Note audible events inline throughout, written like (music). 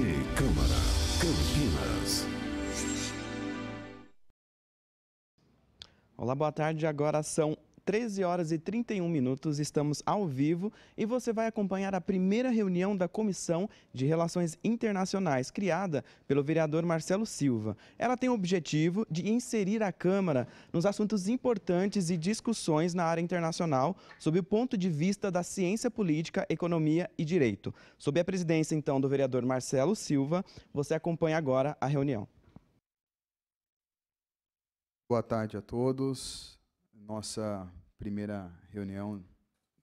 Câmara, Campinas. Olá, boa tarde. Agora são 13 horas e 31 minutos, estamos ao vivo e você vai acompanhar a primeira reunião da Comissão de Relações Internacionais, criada pelo vereador Marcelo Silva. Ela tem o objetivo de inserir a Câmara nos assuntos importantes e discussões na área internacional, sob o ponto de vista da ciência política, economia e direito. Sob a presidência, então, do vereador Marcelo Silva, você acompanha agora a reunião. Boa tarde a todos. Nossa primeira reunião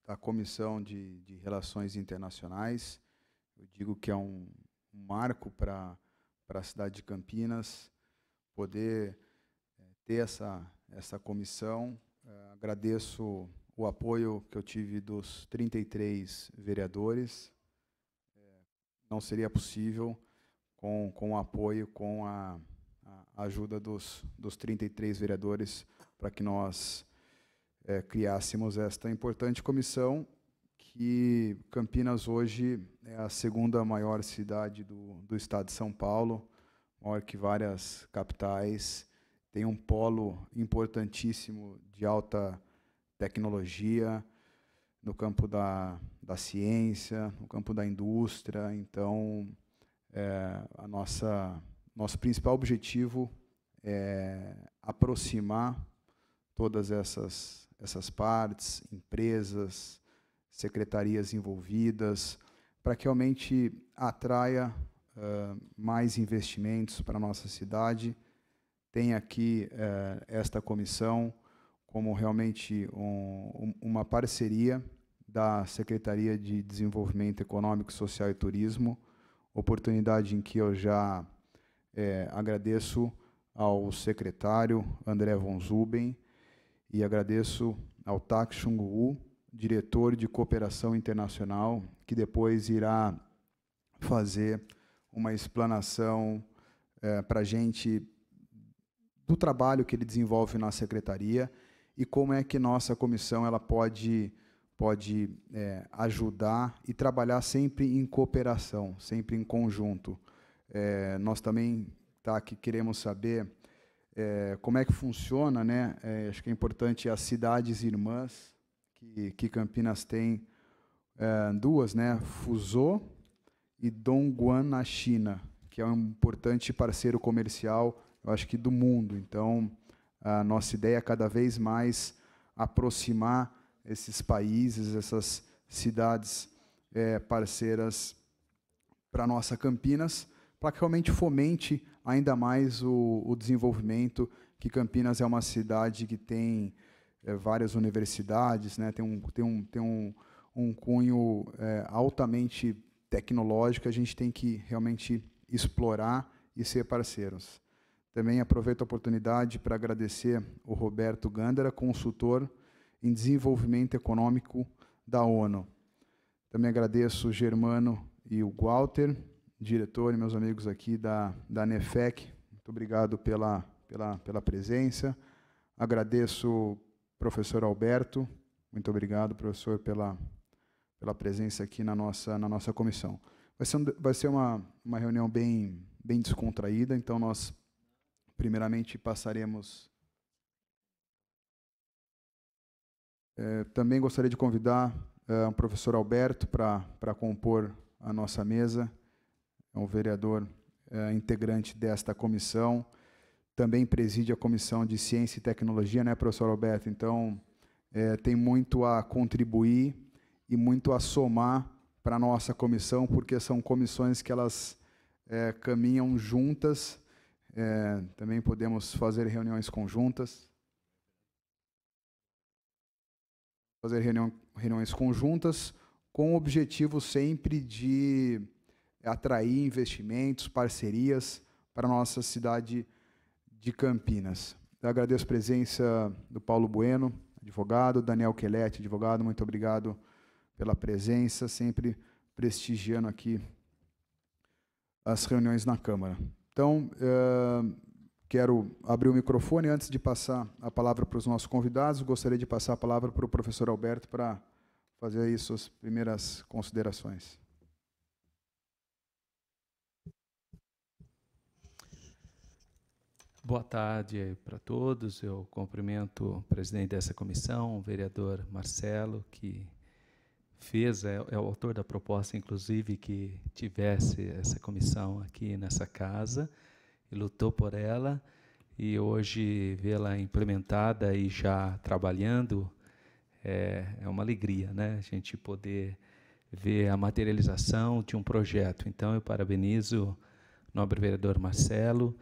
da Comissão de, de Relações Internacionais. Eu digo que é um, um marco para a cidade de Campinas poder é, ter essa, essa comissão. É, agradeço o apoio que eu tive dos 33 vereadores. É, não seria possível com, com o apoio, com a, a ajuda dos, dos 33 vereadores, para que nós é, criássemos esta importante comissão, que Campinas hoje é a segunda maior cidade do, do estado de São Paulo, maior que várias capitais, tem um polo importantíssimo de alta tecnologia, no campo da, da ciência, no campo da indústria. Então, é, a nossa nosso principal objetivo é aproximar todas essas essas partes, empresas, secretarias envolvidas, para que realmente atraia uh, mais investimentos para a nossa cidade. Tem aqui uh, esta comissão como realmente um, um, uma parceria da Secretaria de Desenvolvimento Econômico, Social e Turismo, oportunidade em que eu já agradeço ao secretário André von Zuben, e agradeço ao Tak chung Wu, diretor de cooperação internacional, que depois irá fazer uma explanação é, para a gente do trabalho que ele desenvolve na secretaria e como é que nossa comissão ela pode pode é, ajudar e trabalhar sempre em cooperação, sempre em conjunto. É, nós também tá que queremos saber é, como é que funciona, né? É, acho que é importante as cidades irmãs que, que Campinas tem é, duas, né? Fuzhou e Dongguan na China, que é um importante parceiro comercial, eu acho que do mundo. Então, a nossa ideia é cada vez mais aproximar esses países, essas cidades é, parceiras para nossa Campinas, para que realmente fomente ainda mais o, o desenvolvimento, que Campinas é uma cidade que tem é, várias universidades, né? tem, um, tem, um, tem um, um cunho é, altamente tecnológico, a gente tem que realmente explorar e ser parceiros. Também aproveito a oportunidade para agradecer o Roberto Gandera, consultor em desenvolvimento econômico da ONU. Também agradeço o Germano e o Walter, diretor e meus amigos aqui da, da NEFEC. Muito obrigado pela, pela, pela presença. Agradeço professor Alberto. Muito obrigado, professor, pela, pela presença aqui na nossa, na nossa comissão. Vai ser, vai ser uma, uma reunião bem, bem descontraída, então nós, primeiramente, passaremos. É, também gostaria de convidar é, o professor Alberto para compor a nossa mesa é um vereador é, integrante desta comissão, também preside a comissão de ciência e tecnologia, né, professor Roberto. Então, é, tem muito a contribuir e muito a somar para a nossa comissão, porque são comissões que elas é, caminham juntas, também podemos fazer reuniões conjuntas. Fazer reunião, reuniões conjuntas, com o objetivo sempre de é atrair investimentos, parcerias para a nossa cidade de Campinas. Eu agradeço a presença do Paulo Bueno, advogado, Daniel Quelete, advogado, muito obrigado pela presença, sempre prestigiando aqui as reuniões na Câmara. Então, uh, quero abrir o microfone. Antes de passar a palavra para os nossos convidados, gostaria de passar a palavra para o professor Alberto para fazer aí suas primeiras considerações. Boa tarde para todos. Eu cumprimento o presidente dessa comissão, o vereador Marcelo, que fez, é, é, o autor da proposta, inclusive, que tivesse essa comissão aqui nessa casa e lutou por ela. E hoje vê-la implementada e já trabalhando é, é uma alegria, né? A gente poder ver a materialização de um projeto. Então, eu parabenizo o nobre vereador Marcelo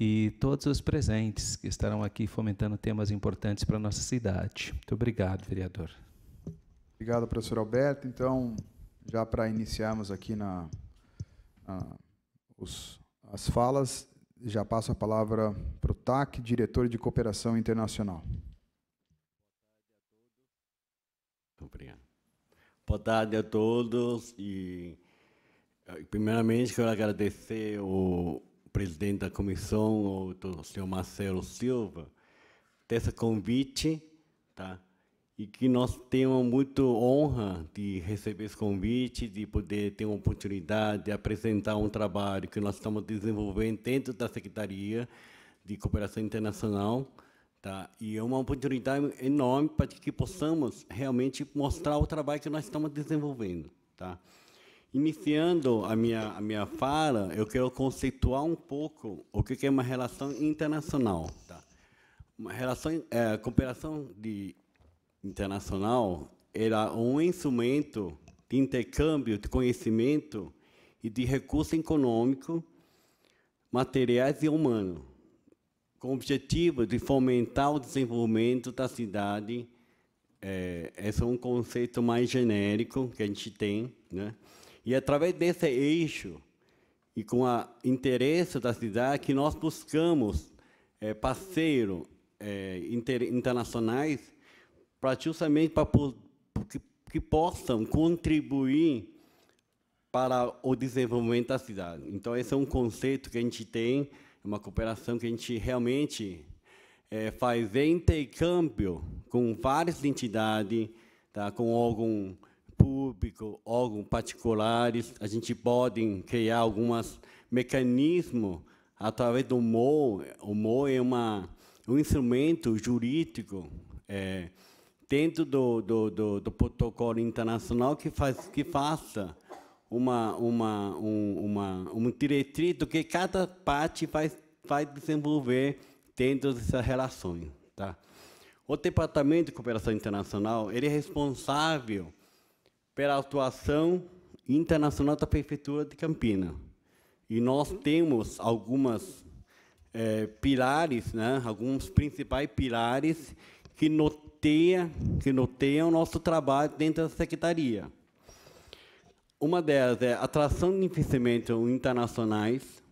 e todos os presentes que estarão aqui fomentando temas importantes para a nossa cidade. Muito obrigado, vereador. Obrigado, professor Alberto. Então, já para iniciarmos aqui na, na os, as falas, já passo a palavra para o TAC, diretor de cooperação internacional. Obrigado. Boa tarde a todos e eh, primeiramente quero agradecer o presidente da comissão, ou senhor Marcelo Silva, desse convite, tá? E que nós temos muito honra de receber esse convite, de poder ter uma oportunidade de apresentar um trabalho que nós estamos desenvolvendo dentro da Secretaria de Cooperação Internacional, Tá? E é uma oportunidade enorme para que possamos realmente mostrar o trabalho que nós estamos desenvolvendo. Tá? Iniciando a minha, a minha fala, eu quero conceituar um pouco o que é uma relação internacional. Tá? Uma relação, é, cooperação de internacional era um instrumento de intercâmbio de conhecimento e de recurso econômico, materiais e humano, com o objetivo de fomentar o desenvolvimento da cidade. É, esse é um conceito mais genérico que a gente tem, né? E através desse eixo e com o interesse da cidade que nós buscamos é, parceiros é, inter, internacionais para justamente para que, que possam contribuir para o desenvolvimento da cidade. Então, esse é um conceito que a gente tem, é uma cooperação que a gente realmente é, faz intercâmbio com várias entidades, tá, com algum público, órgãos particulares, a gente pode criar alguns mecanismos através do MOU O MOU é uma, um instrumento jurídico é, dentro do, do, do, do, protocolo internacional que, faz, que faça uma, uma, um, uma, um diretriz do que cada parte vai, vai desenvolver dentro dessas relações. Tá? O Departamento de Cooperação Internacional ele é responsável pela atuação internacional da Prefeitura de Campinas. E nós temos algumas é, pilares, né, alguns principais pilares que noteiam que noteia o nosso trabalho dentro da Secretaria. Uma delas é atração de investimentos internacionais,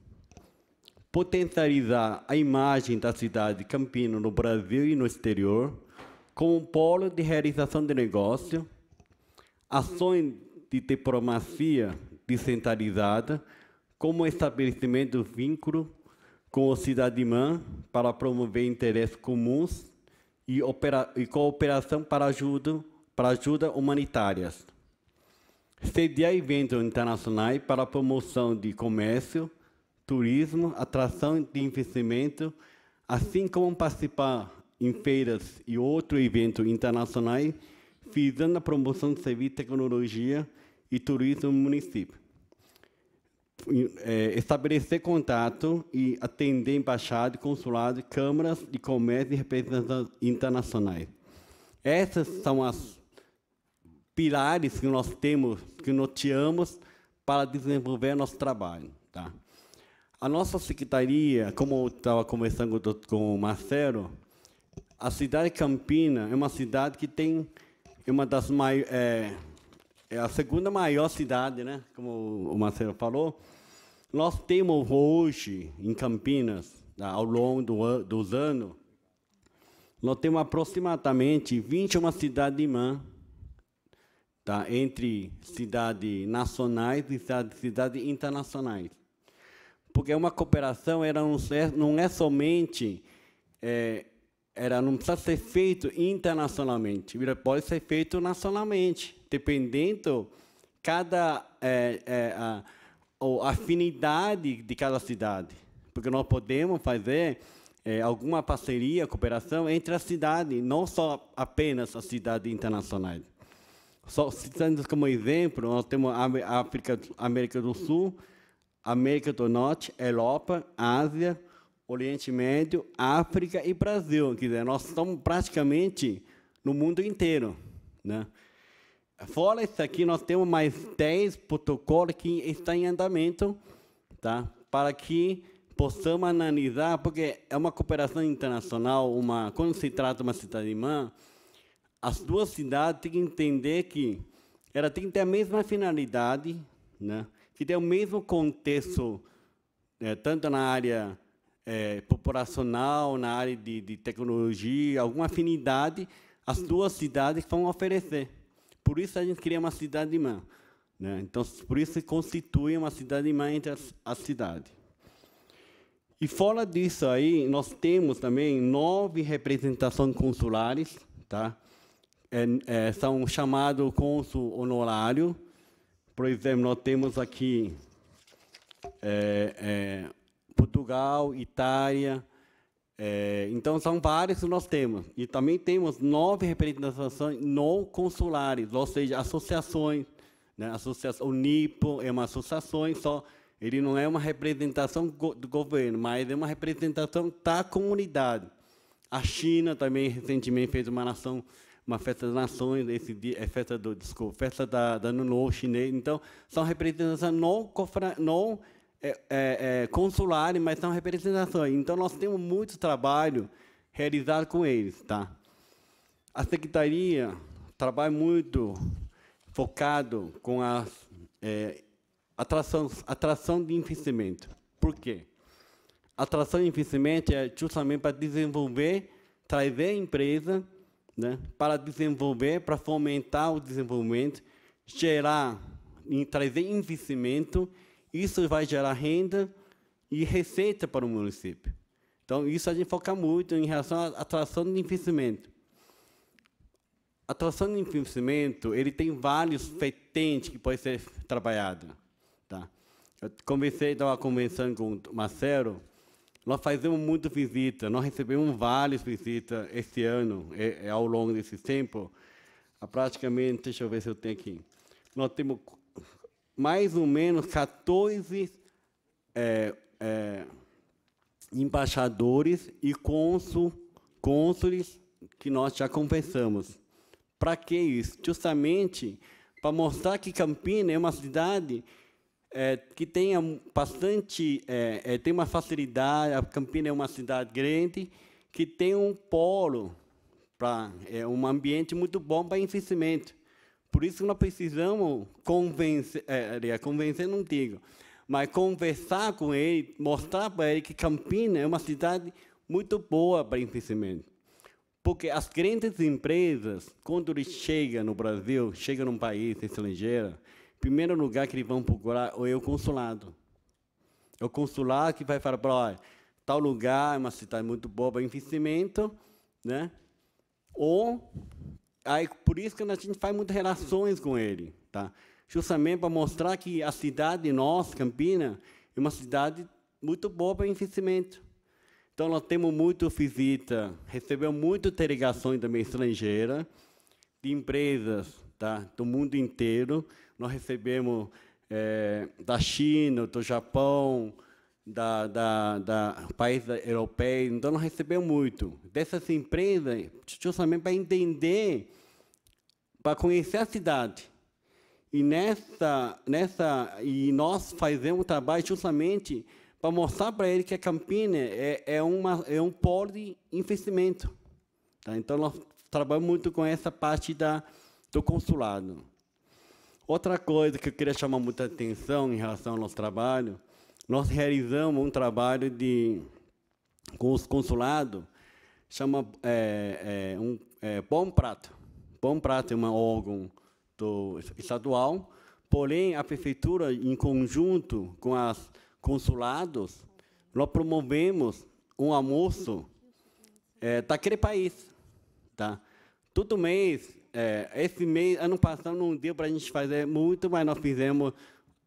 potencializar a imagem da cidade de Campinas no Brasil e no exterior como um polo de realização de negócio ações de diplomacia descentralizada, como estabelecimento de vínculo com a cidade irmã para promover interesses comuns e, opera, e cooperação para ajuda, para ajuda humanitárias. Sediar eventos internacionais para promoção de comércio, turismo, atração de investimento, assim como participar em feiras e outros eventos internacionais visando a promoção de serviços, tecnologia e turismo no município. É, estabelecer contato e atender embaixadas, consulados, câmaras de comércio e representantes internacionais. Essas são as pilares que nós temos, que temos para desenvolver nosso trabalho. Tá? A nossa secretaria, como eu estava conversando com o Marcelo, a cidade de Campina é uma cidade que tem é uma das maiores é, é a segunda maior cidade, né? Como o Marcelo falou. Nós temos hoje, em Campinas, ao longo do, dos anos, nós temos aproximadamente 21 cidades irmãs, tá? entre cidades nacionais e cidades cidade internacionais. Porque uma cooperação era não, é, não é somente é, era não precisa ser feito internacionalmente, pode ser feito nacionalmente, dependendo cada é, é, a, a, afinidade de cada cidade, porque nós podemos fazer é, alguma parceria, cooperação entre as cidades, não só apenas as cidades internacionais. Só citando como exemplo, nós temos África, América do Sul, América do Norte, Europa, Ásia, Oriente Médio, África e Brasil. Quer dizer, nós estamos praticamente no mundo inteiro. Né? Fora isso aqui, nós temos mais 10 protocolos que estão em andamento tá? para que possamos analisar, porque é uma cooperação internacional, uma, quando se trata de uma cidade irmã, as duas cidades têm que entender que ela tem que ter a mesma finalidade, né? que tem o mesmo contexto, né, tanto na área é, populacional, na área de, de, tecnologia, alguma afinidade, as duas cidades vão oferecer. Por isso a gente cria uma cidade irmã. Né? Então, por isso se constitui uma cidade irmã entre as, as cidades. E fora disso aí, nós temos também nove representações consulares, tá? É, é, são chamados consul honorário. Por exemplo, nós temos aqui é, é Portugal, Itália. É, então, são vários que nós temos. E também temos nove representações não consulares, ou seja, associações. Né? Associação, o NIPO é uma associação, só ele não é uma representação do governo, mas é uma representação da comunidade. A China também recentemente fez uma nação uma festa das nações, esse dia, é festa do, desculpa, festa da, da chinês. Então, são representações não, não é, é, é consulares, mas são representações. Então, nós temos muito trabalho realizado com eles. Tá? A Secretaria trabalha muito focado com a é, atração, atração de investimento. Por quê? Atração de investimento é justamente para desenvolver, trazer a empresa né, para desenvolver, para fomentar o desenvolvimento, gerar, trazer investimento isso vai gerar renda e receita para o município. Então, isso a gente foca muito em relação à atração de investimento. A atração de investimento, ele tem vários vertentes que podem ser trabalhadas. Tá? Eu comecei, uma conversando com o Marcelo, nós fazemos muitas visitas, nós recebemos várias visitas esse ano, e, é, é ao longo desse tempo, ah, praticamente, deixa eu ver se eu tenho aqui, nós temos mais ou menos 14 é, é, embaixadores e cônsul, cônsules que nós já conversamos. Para que isso? Justamente para mostrar que Campinas é uma cidade é, que tem bastante, é, é, tem uma facilidade, a Campinas é uma cidade grande, que tem um polo, pra, é um ambiente muito bom para investimento. Por isso nós precisamos convencer, é, convencer não digo, mas conversar com ele, mostrar para ele que Campinas é uma cidade muito boa para investimento. Porque as grandes empresas, quando eles chegam no Brasil, chegam num país estrangeiro, primeiro lugar que eles vão procurar é o consulado. É o consulado que vai falar para olha, tal lugar é uma cidade muito boa para investimento, né? Ou aí, por isso que a gente faz muitas relações com ele, tá? Justamente para mostrar que a cidade nossa, Campina, é uma cidade muito boa para investimento. Então, nós temos muito visita, recebemos muitas delegações também estrangeiras, de empresas tá? do mundo inteiro. Nós recebemos é, da China, do Japão, da, da, da países europeus, então nós recebemos muito dessas empresas, justamente para entender para conhecer a cidade. E nessa, nessa e nós fazemos trabalho justamente para mostrar para ele que a Campina é, é, uma, é um polo de investimento. Tá? Então, nós trabalhamos muito com essa parte da, do consulado. Outra coisa que eu queria chamar muita atenção em relação ao nosso trabalho, nós realizamos um trabalho de, com os consulados, chama é, é, um é, Bom Prato bom prato é um órgão do, estadual, porém a prefeitura, em conjunto com os consulados, nós promovemos um almoço é, daquele país. Tá? Todo mês, é, esse mês, ano passado não deu para a gente fazer muito, mas nós fizemos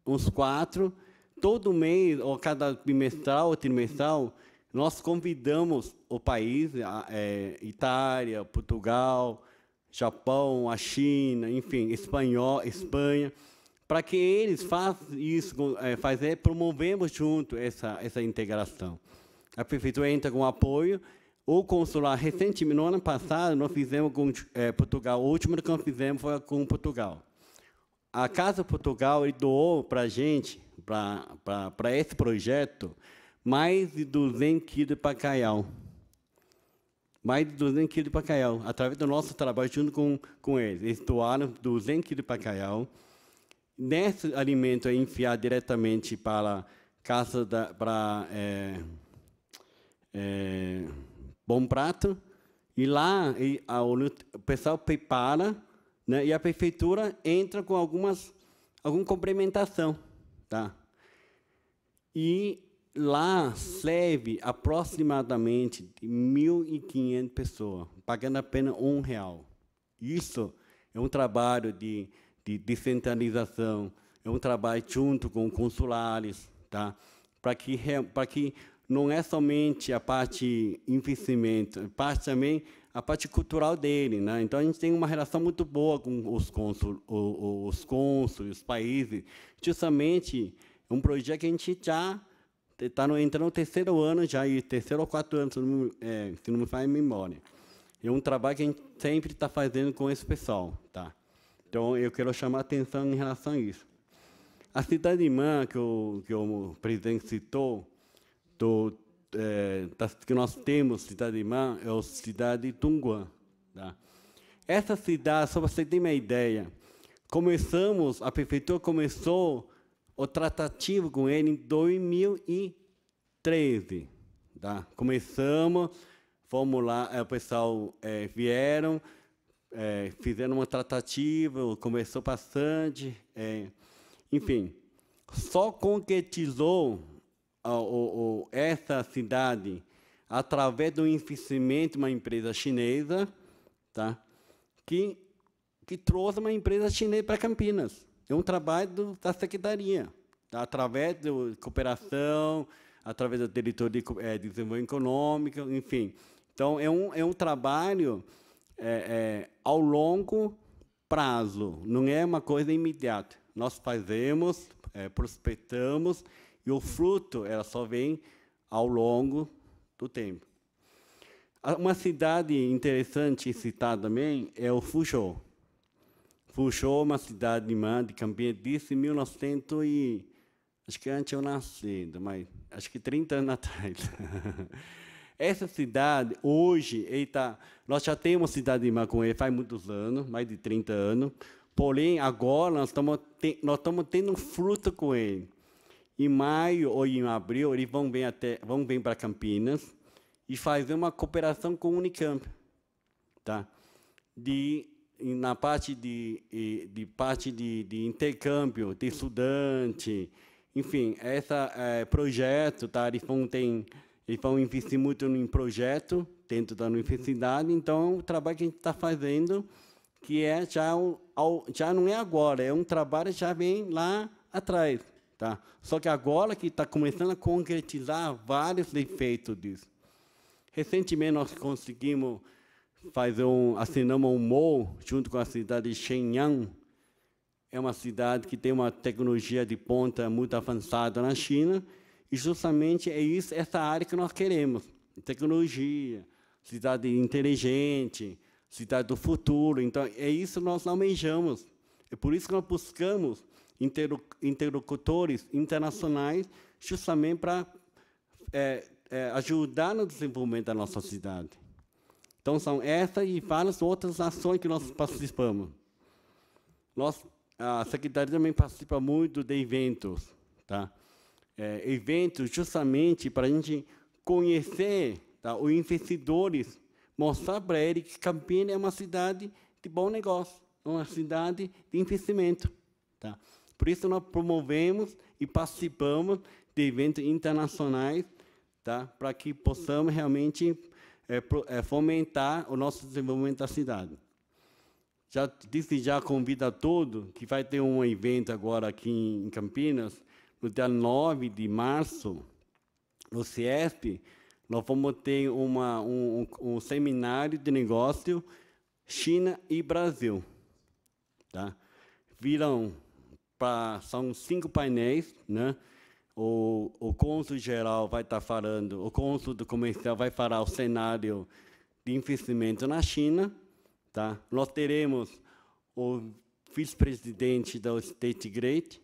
uns quatro. Todo mês, ou cada bimestral ou trimestral, nós convidamos o país, é, Itália, Portugal, Japão, a China, enfim, espanhol, Espanha, para que eles façam isso, é, fazer, promovemos junto essa, essa integração. A prefeitura entra com apoio, o consular, recentemente, no ano passado, nós fizemos com é, Portugal, o último que nós fizemos foi com Portugal. A Casa Portugal doou para a gente, para esse projeto, mais de 200 quilos de bacalhau mais de 200 quilos de bacalhau, através do nosso trabalho junto com, com eles. Eles doaram 200 quilos de bacalhau. Nesse alimento é enfiar diretamente para casa da, para é, é, Bom Prato. E lá e a, o pessoal prepara né, e a prefeitura entra com algumas alguma complementação. Tá? E Lá serve aproximadamente 1.500 pessoas, pagando apenas um real. Isso é um trabalho de, de descentralização, é um trabalho junto com consulares, tá? para que, para que não é somente a parte investimento, parte também a parte cultural dele, né? Então a gente tem uma relação muito boa com os consul os, os os países, justamente é um projeto que a gente já está entrando no terceiro ano já, e terceiro ou quarto ano, se não, é, se não me faz memória. É um trabalho que a gente sempre está fazendo com esse pessoal, tá? Então, eu quero chamar a atenção em relação a isso. A cidade imã que o, que o presidente citou, do, é, tá, que nós temos cidade imã é a cidade de Tunguan, tá? Essa cidade, só para você ter uma ideia, começamos, a prefeitura começou o tratativo com ele em 2013. Tá? Começamos, fomos lá, é, o pessoal é, vieram, é, fizeram uma tratativa, começou bastante, é, enfim, só concretizou a, o, essa cidade através do investimento de uma empresa chinesa, tá? que, que trouxe uma empresa chinesa para Campinas é um trabalho da secretaria, tá? através da cooperação, através da diretoria é, de é, desenvolvimento econômico, enfim. Então, é um, é um trabalho é, é, ao longo prazo, não é uma coisa imediata. Nós fazemos, é, prospectamos, e o fruto ela só vem ao longo do tempo. Ah, uma cidade interessante citar também é o Fuzhou puxou uma cidade irmã de Campinas disse em 1900 e... Acho que antes eu nasci, mas acho que 30 anos (laughs) atrás. Essa cidade, hoje, está, nós já temos cidade irmã com ele faz muitos anos, mais de 30 anos. Porém, agora nós estamos nós estamos tendo fruto com ele. Em maio ou em abril, eles vão vir, até, vão vir para Campinas e fazer uma cooperação com o Unicamp. Tá? De na parte de, de parte de, de intercâmbio de estudante, enfim, essa é, projeto, tá? Eles vão eles vão investir muito em projeto dentro da universidade. Então, o trabalho que a gente está fazendo, que é já já não é agora, é um trabalho já vem lá atrás, tá? Só que agora que está começando a concretizar vários efeitos disso. Recentemente nós conseguimos faz um, assinamos um MOU junto com a cidade de Shenyang. É uma cidade que tem uma tecnologia de ponta muito avançada na China, e justamente é isso, essa área que nós queremos. Tecnologia, cidade inteligente, cidade do futuro. Então, é isso que nós almejamos. É por isso que nós buscamos interlocutores internacionais justamente para é, é, ajudar no desenvolvimento da nossa cidade. Então, são essa e várias outras ações que nós participamos. Nós, a Secretaria também participa muito de eventos, tá? É, eventos justamente para a gente conhecer tá, os investidores, mostrar para eles que Campinas é uma cidade de bom negócio, é uma cidade de investimento. Tá? Por isso, nós promovemos e participamos de eventos internacionais tá, para que possamos realmente é, é fomentar o nosso desenvolvimento da cidade. Já disse, já convida a todo que vai ter um evento agora aqui em Campinas, no dia 9 de março, no CIESP, nós vamos ter uma, um, um, um seminário de negócio China e Brasil. Tá? Viram para são cinco painéis, né? o, o cônsul geral vai estar tá falando, o cônsul do comercial vai falar o cenário de investimento na China, tá? Nós teremos o vice-presidente do State Great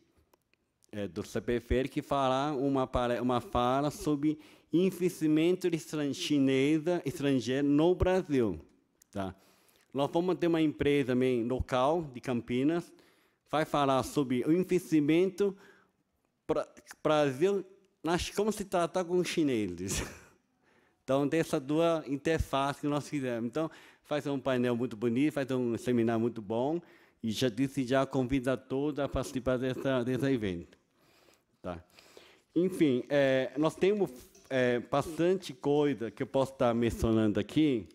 é, do CPFL, que fará uma, uma fala sobre investimento estran chinesa estrangeiro no Brasil, tá? Nós vamos ter uma empresa também local de Campinas, vai falar sobre o investimento para ver nós como se tratar com os chineses. (laughs) Então, tem essas duas interfaces que nós fizemos. Então, faz um painel muito bonito, faz um seminário muito bom. E já disse, já convida todos a participar dessa, desse evento. Tá? Enfim, é, nós temos é, bastante coisa que eu posso estar mencionando aqui.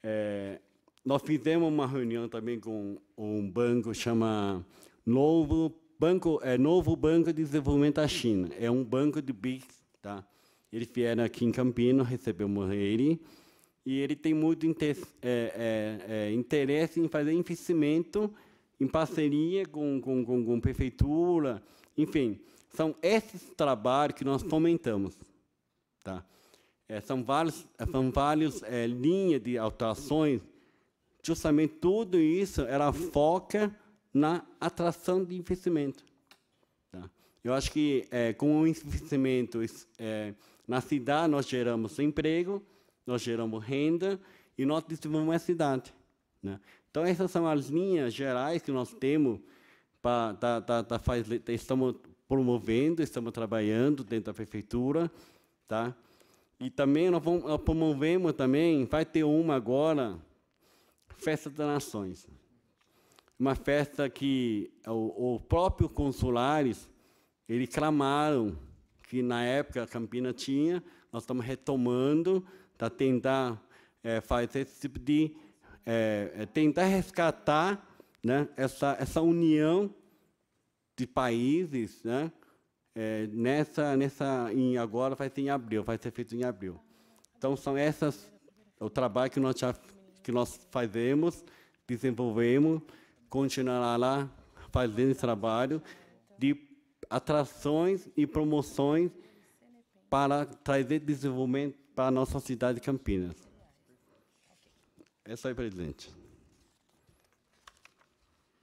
É, nós fizemos uma reunião também com um banco chama Novo Banco é novo banco de desenvolvimento da China. É um banco de BRICS, tá? Eles vieram aqui em Campinas, recebemos ele, e ele tem muito interesse, é, é, é, interesse em fazer investimento em parceria com, com, com, com prefeitura, enfim. São esses trabalhos que nós fomentamos. Tá? É, são várias são vários, é, linhas de alterações. Justamente tudo isso era foca na atração de investimento. Tá? Eu acho que é, com o investimento é, na cidade, nós geramos emprego, nós geramos renda e nós desenvolvemos a cidade. Né? Então, essas são as linhas gerais que nós temos, pra, tá, tá, tá faz, estamos promovendo, estamos trabalhando dentro da prefeitura. Tá? E também nós, vamos, nós promovemos também, vai ter uma agora, Festa das Nações uma festa que é o, o próprio Consulares, ele clamaram que na época a Campina tinha, nós estamos retomando para tá, tentar é, fazer esse tipo de é, é, tentar resgatar né, essa, essa união de países, né, é, nessa nessa em agora vai ser em abril, vai ser feito em abril. Então são essas é o trabalho que nós já, que nós fazemos, desenvolvemos continuará lá fazendo esse trabalho de atrações e promoções para trazer desenvolvimento para a nossa cidade de Campinas. É isso aí, presidente.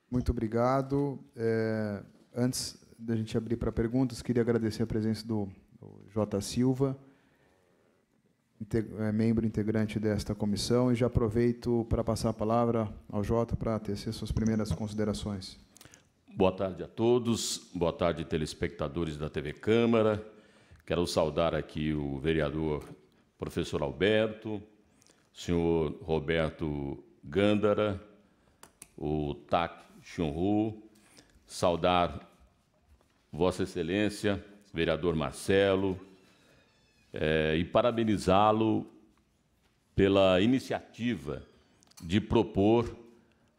Muito obrigado. É, antes da gente abrir para perguntas, queria agradecer a presença do, do J. Silva, é membro integrante desta comissão, e já aproveito para passar a palavra ao Jota para tecer suas primeiras considerações. Boa tarde a todos, boa tarde, telespectadores da TV Câmara. Quero saudar aqui o vereador professor Alberto, o senhor Roberto Gândara, o Tak Chunru, saudar Vossa Excelência, vereador Marcelo, é, e parabenizá-lo pela iniciativa de propor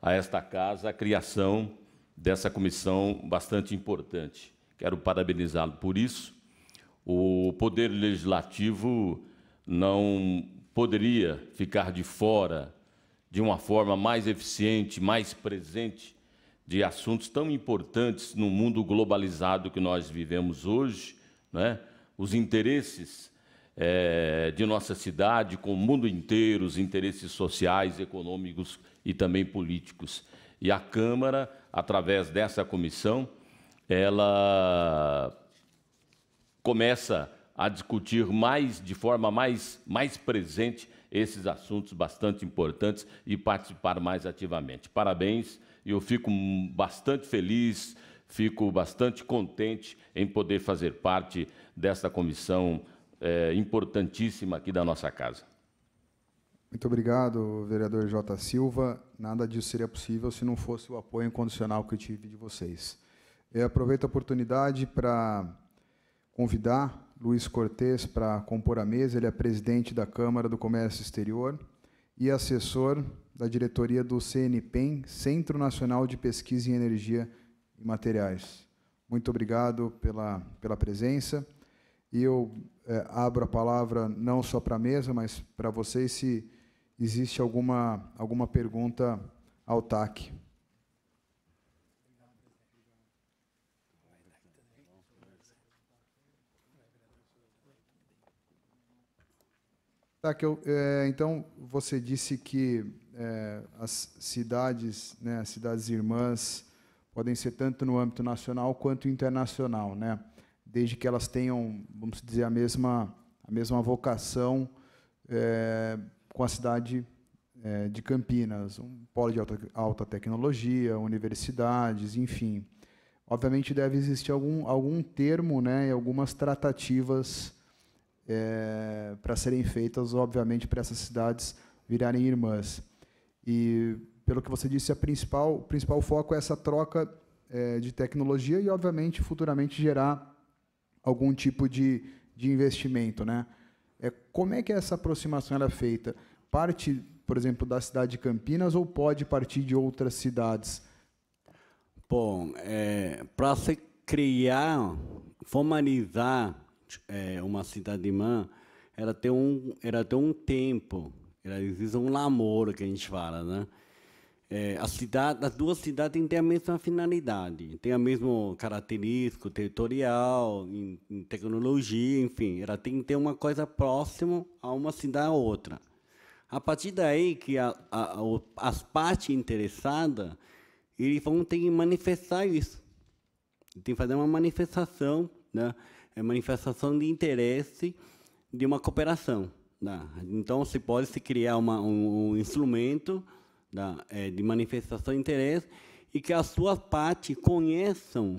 a esta casa a criação dessa comissão bastante importante. Quero parabenizá-lo por isso. O Poder Legislativo não poderia ficar de fora de uma forma mais eficiente, mais presente de assuntos tão importantes no mundo globalizado que nós vivemos hoje, né? os interesses é, de nossa cidade com o mundo inteiro, os interesses sociais, econômicos e também políticos. E a Câmara, através dessa comissão, ela começa a discutir mais de forma mais, mais presente esses assuntos bastante importantes e participar mais ativamente. Parabéns, e eu fico bastante feliz, fico bastante contente em poder fazer parte dessa comissão é, importantíssima aqui da nossa casa. Muito obrigado, vereador J. Silva. Nada disso seria possível se não fosse o apoio incondicional que eu tive de vocês. Eu aproveito a oportunidade para convidar Luiz Cortes para compor a mesa. Ele é presidente da Câmara do Comércio Exterior e assessor da diretoria do CNPEM, Centro Nacional de Pesquisa em Energia e Materiais. Muito obrigado pela, pela presença. E eu é, abro a palavra não só para a mesa, mas para vocês se existe alguma, alguma pergunta ao TAC. Tá, que eu, é, então, você disse que é, as cidades, né, as cidades irmãs, podem ser tanto no âmbito nacional quanto internacional, né? desde que elas tenham, vamos dizer, a mesma, a mesma vocação é, com a cidade é, de Campinas, um polo de alta, alta tecnologia, universidades, enfim. Obviamente deve existir algum, algum termo né, e algumas tratativas é, para serem feitas, obviamente, para essas cidades virarem irmãs. E, pelo que você disse, a principal, o principal foco é essa troca é, de tecnologia e, obviamente, futuramente gerar algum tipo de, de investimento, né? É, como é que essa aproximação era feita? Parte, por exemplo, da cidade de Campinas ou pode partir de outras cidades? Bom, é, para se criar, formalizar é, uma cidade irmã, ela tem um, era ter um tempo, ela existe um namoro que a gente fala, né? É, a cidade, as duas cidades têm a mesma finalidade, têm o mesmo característico territorial, em, em, tecnologia, enfim, ela tem que ter uma coisa próxima a uma cidade a outra. A partir daí que a, a, a, as partes interessadas eles vão ter que manifestar isso, tem que fazer uma manifestação, né? É manifestação de interesse de uma cooperação. Né? Então se pode se criar uma, um, um instrumento da, é, de manifestação de interesse e que as suas partes conheçam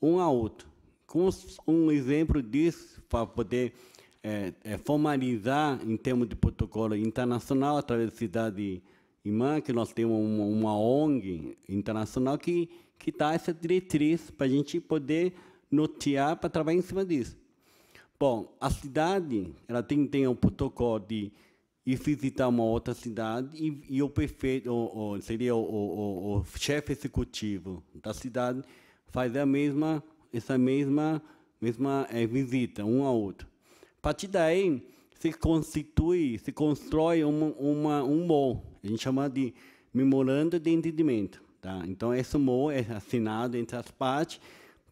um a outro. Com um exemplo disso, para poder é, é, formalizar em termos de protocolo internacional, através da cidade Imã que nós temos uma, uma ONG internacional que, que dá essa diretriz para a gente poder notear para trabalhar em cima disso. Bom, a cidade ela tem, tem um protocolo de e visitar uma outra cidade e, e o prefeito, o, o, seria o, o, o chefe executivo da cidade, faz a mesma, essa mesma, mesma é, visita, um a outro. A partir daí, se constitui, se constrói uma, uma, um MOL, a gente chama de Memorando de Entendimento. Tá? Então, esse MOL é assinado entre as partes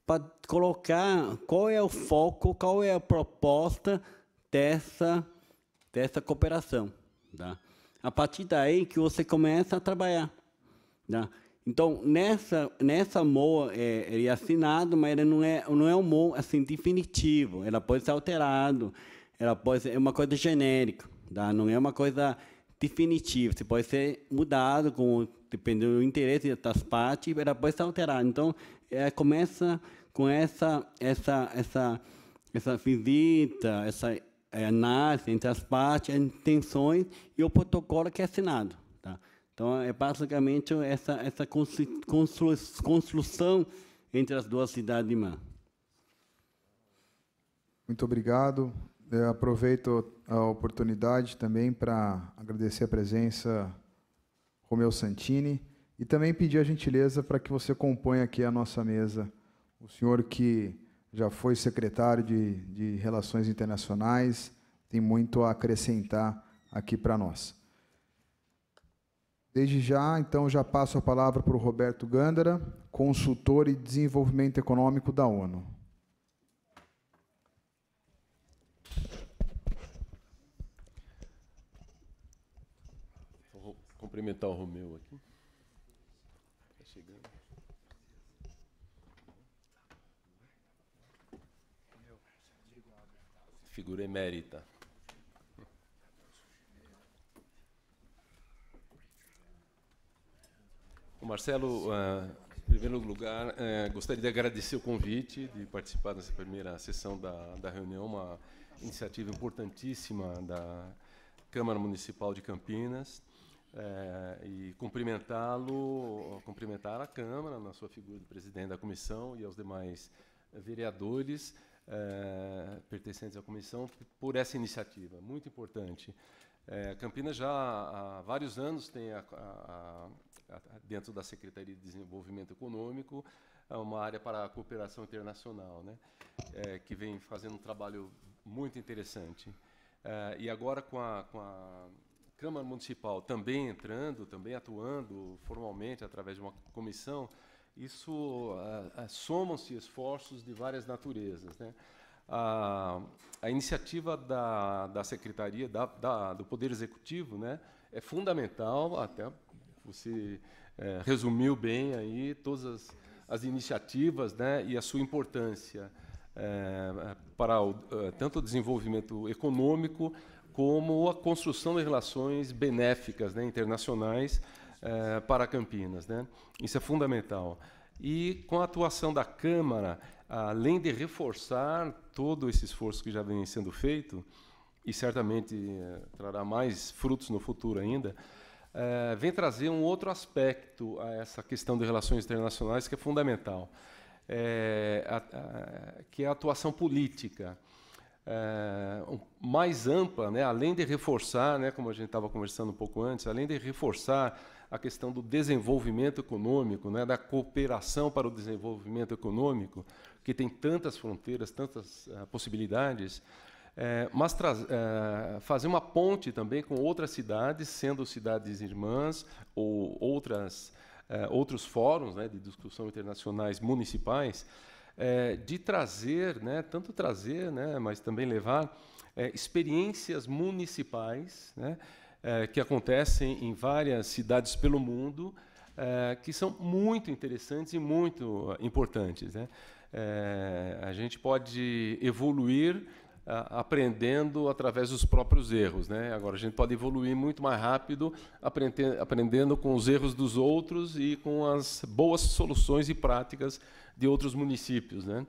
para colocar qual é o foco, qual é a proposta dessa dessa cooperação. Tá? A partir daí que você começa a trabalhar. Tá? Então, nessa, nessa MOA, é, ele é assinado, mas ele não é, não é um MOA assim, definitivo. Ela pode ser alterado, ela pode ser é uma coisa genérica, tá? não é uma coisa definitiva. Você pode ser mudado, com, dependendo do interesse das partes, ela pode ser alterada. Então, é, começa com essa, essa, essa, essa visita, essa é, nasce entre as partes, as é, intenções e o protocolo é que é assinado. Tá? Então, é basicamente essa, essa construção entre as duas cidades irmãs. Muito obrigado. Eu aproveito a oportunidade também para agradecer a presença Romeu Santini e também pedir a gentileza para que você componha aqui a nossa mesa. O senhor que já foi secretário de, de Relações Internacionais, tem muito a acrescentar aqui para nós. Desde já, então, já passo a palavra para o Roberto Gândara, consultor e desenvolvimento econômico da ONU. Vou cumprimentar o Romeu aqui. figura emérita. O Marcelo, ah, em primeiro lugar, eh, gostaria de agradecer o convite de participar dessa primeira sessão da, da reunião, uma iniciativa importantíssima da Câmara Municipal de Campinas, é, e cumprimentá-lo, cumprimentar a Câmara na sua figura de presidente da comissão e aos demais vereadores é, pertencentes à comissão por essa iniciativa, muito importante. É, Campinas já há vários anos tem, a, a, a, dentro da Secretaria de Desenvolvimento Econômico, é uma área para a cooperação internacional, né, é, que vem fazendo um trabalho muito interessante. É, e agora com a, com a Câmara Municipal também entrando, também atuando formalmente através de uma comissão, isso uh, somam-se esforços de várias naturezas. Né? A, a iniciativa da, da Secretaria, da, da, do Poder Executivo, né, é fundamental, até você é, resumiu bem aí todas as, as, iniciativas né, e a sua importância é, para o, é, tanto o desenvolvimento econômico como a construção de relações benéficas né, internacionais é, para Campinas. Né? Isso é fundamental. E com a atuação da Câmara, além de reforçar todo esse esforço que já vem sendo feito, e certamente é, trará mais frutos no futuro ainda, é, vem trazer um outro aspecto a essa questão de relações internacionais que é fundamental, é, a, a, que é a atuação política. mais ampla, né, além de reforçar, né, como a gente estava conversando um pouco antes, além de reforçar a questão do desenvolvimento econômico, né, da cooperação para o desenvolvimento econômico, que tem tantas fronteiras, tantas uh, possibilidades, é, mas uh, fazer uma ponte também com outras cidades, sendo cidades irmãs ou outras, uh, outros fóruns né, de discussão internacionais municipais, é, de trazer, né, tanto trazer, né, mas também levar é, experiências municipais, né, eh, que acontecem em várias cidades pelo mundo, eh, que são muito interessantes e muito eh, importantes. Né? a gente pode evoluir aprendendo através dos próprios erros. Né? Agora, a gente pode evoluir muito mais rápido aprendendo com os erros dos outros e com as boas soluções e práticas de outros municípios. Né?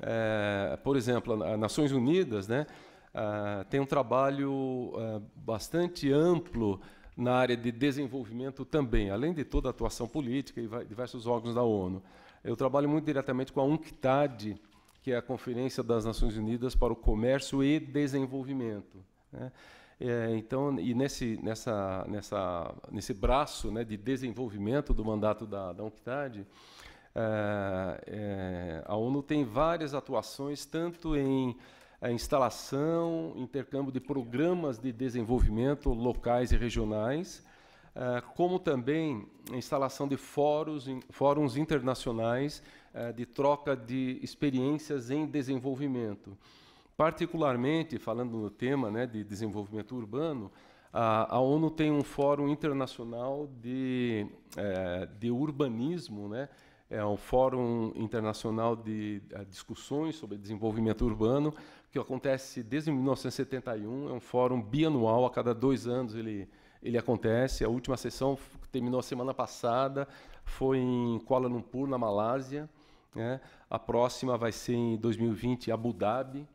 É, por exemplo, as Nações Unidas né, ah, tem um trabalho uh, bastante amplo na área de desenvolvimento também, além de toda a atuação política e diversos órgãos da ONU. Eu trabalho muito diretamente com a UNCTAD, que é a Conferência das Nações Unidas para o Comércio e Desenvolvimento. Né? É, então, e nesse, nessa, nessa, nesse braço né, de desenvolvimento do mandato da, da UNCTAD, é, é, a ONU tem várias atuações, tanto em a instalação, intercâmbio de programas de desenvolvimento locais e regionais, eh, como também a instalação de fóruns, fóruns internacionais eh, de troca de experiências em desenvolvimento. Particularmente, falando no tema né, de desenvolvimento urbano, a, a, ONU tem um fórum internacional de, é, de urbanismo, né? é um fórum internacional de discussões sobre desenvolvimento urbano, que acontece desde 1971, é um fórum bianual, a cada dois anos ele, ele acontece. A última sessão terminou a semana passada, foi em Kuala Lumpur, na Malásia. Né? A próxima vai ser em 2020, Abu Dhabi.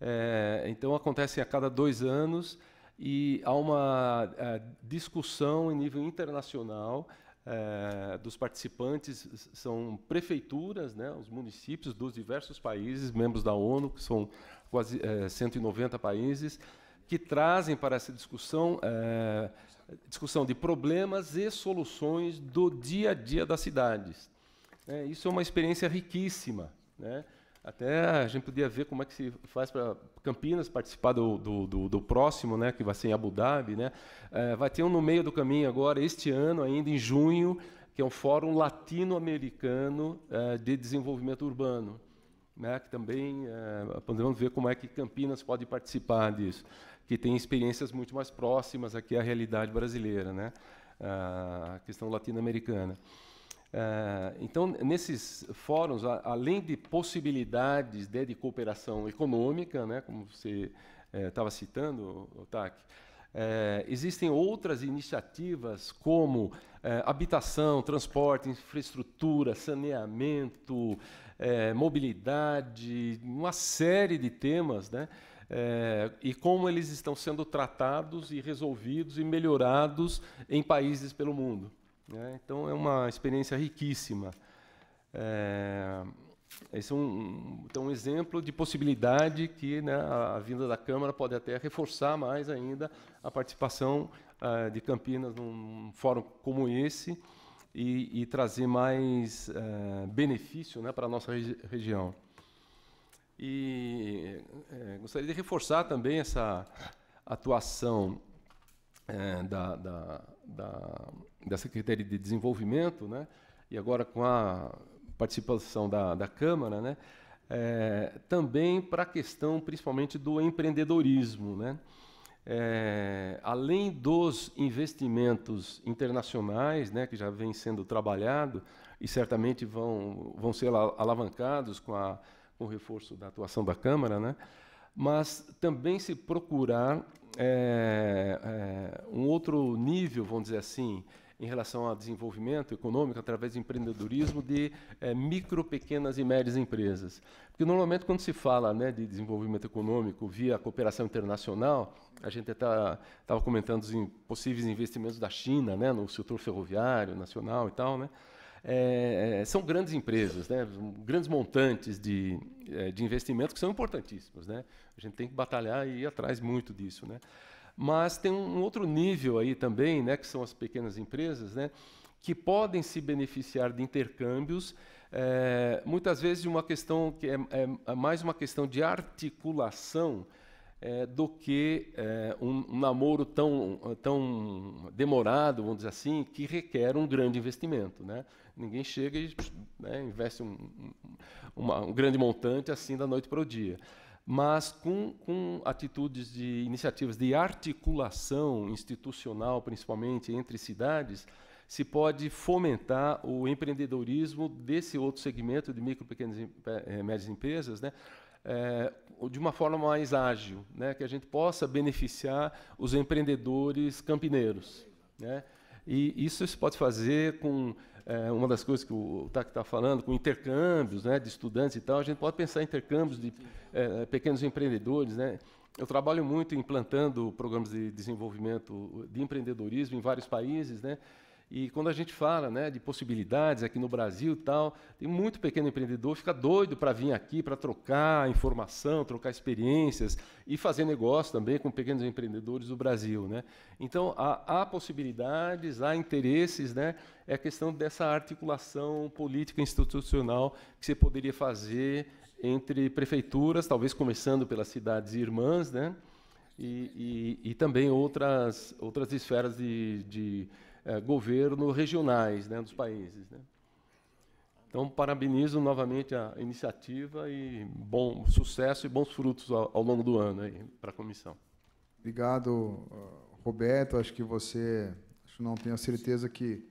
É, então, acontece a cada dois anos e há uma é, discussão em nível internacional é, dos participantes são prefeituras, né, os municípios dos diversos países, membros da ONU, que são quase é, eh, 190 países, que trazem para essa discussão é, discussão de problemas e soluções do dia a dia das cidades. É, isso é uma experiência riquíssima. Né? Até a gente podia ver como é que se faz para Campinas participar do, do, do, do, próximo, né, que vai ser em Abu Dhabi. Né? É, vai ter um no meio do caminho agora, este ano ainda, em junho, que é um fórum latino-americano é, de desenvolvimento urbano. Né, que também é, podemos ver como é que Campinas pode participar disso, que tem experiências muito mais próximas aqui à realidade brasileira, né, a questão latino-americana. Eh, então, nesses fóruns, a, além de possibilidades de, de, cooperação econômica, né, como você estava eh, citando, Otak, uh, eh, existem outras iniciativas como habitação, transporte, infraestrutura, saneamento, mobilidade, uma série de temas, né, é, e como eles estão sendo tratados e resolvidos e melhorados em países pelo mundo. Né? Então, é uma experiência riquíssima. É, esse é um, então, um exemplo de possibilidade que né, a, a, vinda da Câmara pode até reforçar mais ainda a participação uh, de Campinas num fórum como esse e, e trazer mais uh, benefício né, para a nossa regi região. E é, gostaria de reforçar também essa atuação é, da, da, da da Secretaria de Desenvolvimento, né? e agora com a participação da, da Câmara, né? É, também para a questão principalmente do empreendedorismo. Né? É, além dos investimentos internacionais, né, que já vem sendo trabalhado e certamente vão, vão ser alavancados com, a, com o reforço da atuação da Câmara, né? mas também se procurar é, é um outro nível, vamos dizer assim, em relação a desenvolvimento econômico através de empreendedorismo de é, micro, pequenas e médias empresas. Porque normalmente quando se fala né, de desenvolvimento econômico via cooperação internacional, a gente estava tá, comentando os in, possíveis investimentos da China né, no setor ferroviário nacional e tal, né? É, são grandes empresas, né? grandes montantes de, de investimentos que são importantíssimos. Né? A gente tem que batalhar e ir atrás muito disso. Né? Mas tem um outro nível aí também, né, que são as pequenas empresas, né, que podem se beneficiar de intercâmbios, é, muitas vezes de uma questão que é, é, é mais uma questão de articulação é, do que eh, um, um, namoro tão, tão demorado, vamos dizer assim, que requer um grande investimento. Né? Ninguém chega e né, investe um, uma, um grande montante assim da noite para o dia mas com, com atitudes de iniciativas de articulação institucional, principalmente entre cidades, se pode fomentar o empreendedorismo desse outro segmento de micro, pequenas e eh, médias empresas, né? É, de uma forma mais ágil, né? que a gente possa beneficiar os empreendedores campineiros. Né? E isso se pode fazer com é, uma das coisas que o TAC está falando, com intercâmbios né, de estudantes e tal, a gente pode pensar em intercâmbios de é, pequenos empreendedores. Né? Eu trabalho muito implantando programas de desenvolvimento de empreendedorismo em vários países, né? E quando a gente fala né, de possibilidades aqui no Brasil e tal, tem muito pequeno empreendedor fica doido para vir aqui para trocar informação, trocar experiências e fazer negócio também com pequenos empreendedores do Brasil. Né? Então, há, há possibilidades, há interesses, né? é a questão dessa articulação política institucional que você poderia fazer entre prefeituras, talvez começando pelas cidades irmãs, né? e, e, e também outras, outras esferas de, de governos é, governo regionais né, dos países. Né? Então, parabenizo novamente a iniciativa e bom sucesso e bons frutos ao, ao longo do ano para a comissão. Obrigado, ah, Roberto. Acho que você, acho não tenho a certeza que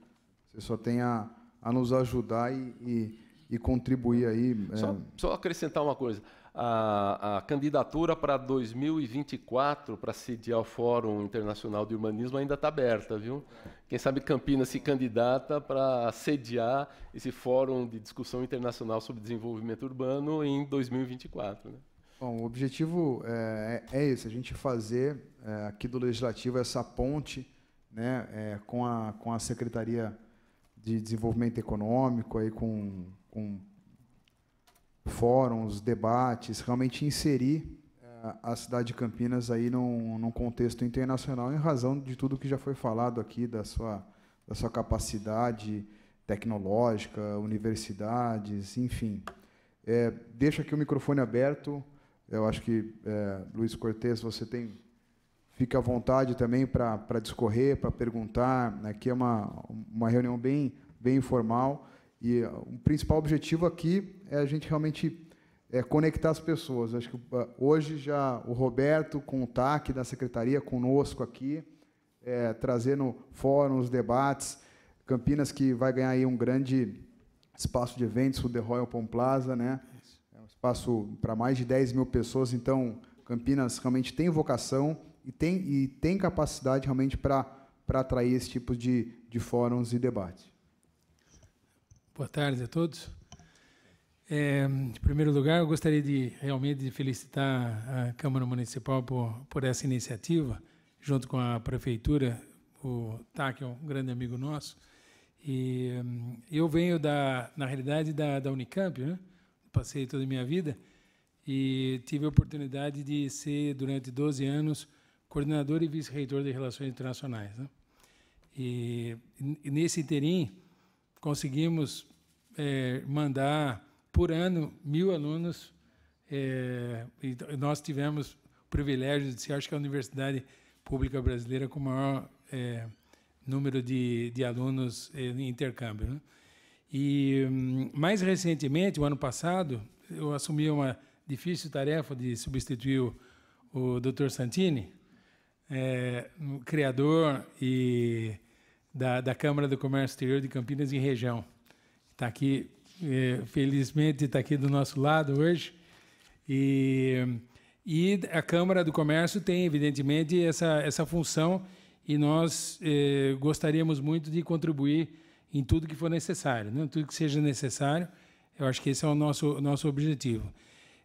você só tem a, a nos ajudar e, e, e contribuir aí. Só, é... só acrescentar uma coisa a, a candidatura para 2024 para sediar o Fórum Internacional de Urbanismo ainda está aberta, viu? Quem sabe Campinas se candidata para sediar esse Fórum de Discussão Internacional sobre Desenvolvimento Urbano em 2024, né? Bom, o objetivo é, é, é esse, a gente fazer é, aqui do Legislativo essa ponte né, é, com, a, com a Secretaria de Desenvolvimento Econômico, aí com, com fóruns, debates, realmente inserir eh, a cidade de Campinas aí num, num, contexto internacional em razão de tudo que já foi falado aqui da sua, da sua capacidade tecnológica, universidades, enfim. É, deixa aqui o microfone aberto. Eu acho que, é, Luiz Cortes, você tem fica à vontade também para discorrer, para perguntar. Aqui né, é uma, uma reunião bem, bem informal. E o eh, principal objetivo aqui é a gente realmente é, conectar as pessoas. Acho que eh, hoje já o Roberto, com o TAC da secretaria, conosco aqui, é, trazendo fóruns, debates. Campinas que vai ganhar aí um grande espaço de eventos, o The Royal Palm Plaza, né? É um espaço para mais de 10 mil pessoas, então Campinas realmente tem vocação e tem, e tem capacidade realmente para atrair esse tipo de, de fóruns e debates. Boa tarde a todos. É, em primeiro lugar, eu gostaria de realmente de felicitar a Câmara Municipal por, por essa iniciativa, junto com a Prefeitura, o TAC é um grande amigo nosso, e hum, eu venho da, na realidade, da, da Unicamp, né? passei toda a minha vida e tive a oportunidade de ser, durante 12 anos, coordenador e vice-reitor de Relações Internacionais. Né? E, e, nesse interim, conseguimos é, mandar por ano mil alunos. É, e nós tivemos o privilégio de ser, acho que a universidade pública brasileira com o maior é, número de, de alunos é, em intercâmbio. Né? E hum, mais recentemente, o ano passado, eu assumi uma difícil tarefa de substituir o, o Dr. Santini, é, um criador e da, da Câmara do Comércio Exterior de Campinas e região. Está aqui, é, felizmente, está aqui do nosso lado hoje. E, e a Câmara do Comércio tem, evidentemente, essa, essa função e nós eh, gostaríamos muito de contribuir em tudo que for necessário, né? tudo que seja necessário. Eu acho que esse é o nosso, nosso objetivo.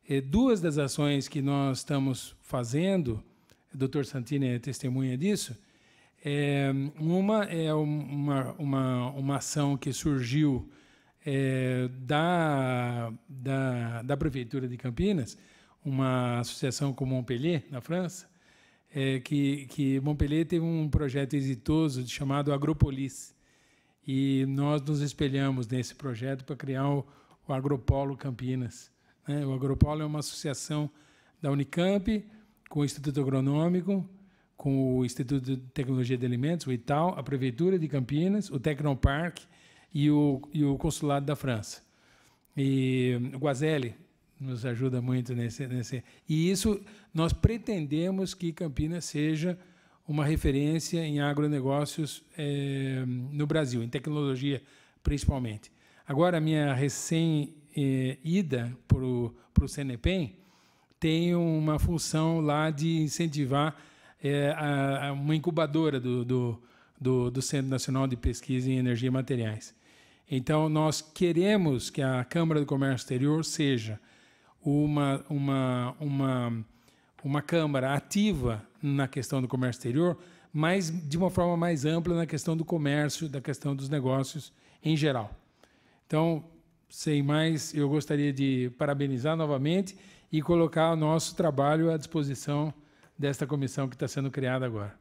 É, duas das ações que nós estamos fazendo, o doutor Santini é testemunha disso, é, uma é uma, uma, uma ação que surgiu é, da, da, da, Prefeitura de Campinas, uma associação com Montpellier, na França, é, que, que Montpellier teve um projeto exitoso chamado Agropolis. E nós nos espelhamos nesse projeto para criar o, o Agropolo Campinas. Né? O Agropolo é uma associação da Unicamp com o Instituto Agronômico, com o Instituto de Tecnologia de Alimentos, o ITAL, a Prefeitura de Campinas, o Tecnopark e o, e o Consulado da França. E o Guazelli nos ajuda muito nesse, nesse. E isso nós pretendemos que Campinas seja uma referência em agronegócios é, no Brasil, em tecnologia principalmente. Agora, a minha recém-ida eh, é, para o CNEPEM tem uma função lá de incentivar é a, a uma incubadora do, do, do, do Centro Nacional de Pesquisa em Energia e Materiais. Então, nós queremos que a Câmara do Comércio Exterior seja uma, uma, uma, uma Câmara ativa na questão do comércio exterior, mas de uma forma mais ampla na questão do comércio, da questão dos negócios em geral. Então, sem mais, eu gostaria de parabenizar novamente e colocar o nosso trabalho à disposição desta comissão que está sendo criada agora.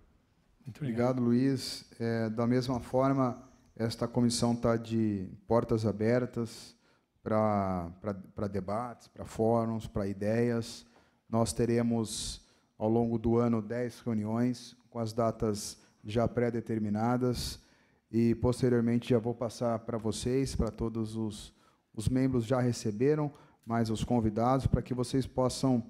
Muito obrigado, obrigado Luiz. É, da mesma forma, esta comissão está de portas abertas para debates, para fóruns, para ideias. Nós teremos, ao longo do ano, 10 reuniões com as datas já pré-determinadas e, posteriormente, já vou passar para vocês, para todos os, os membros já receberam, mas os convidados, para que vocês possam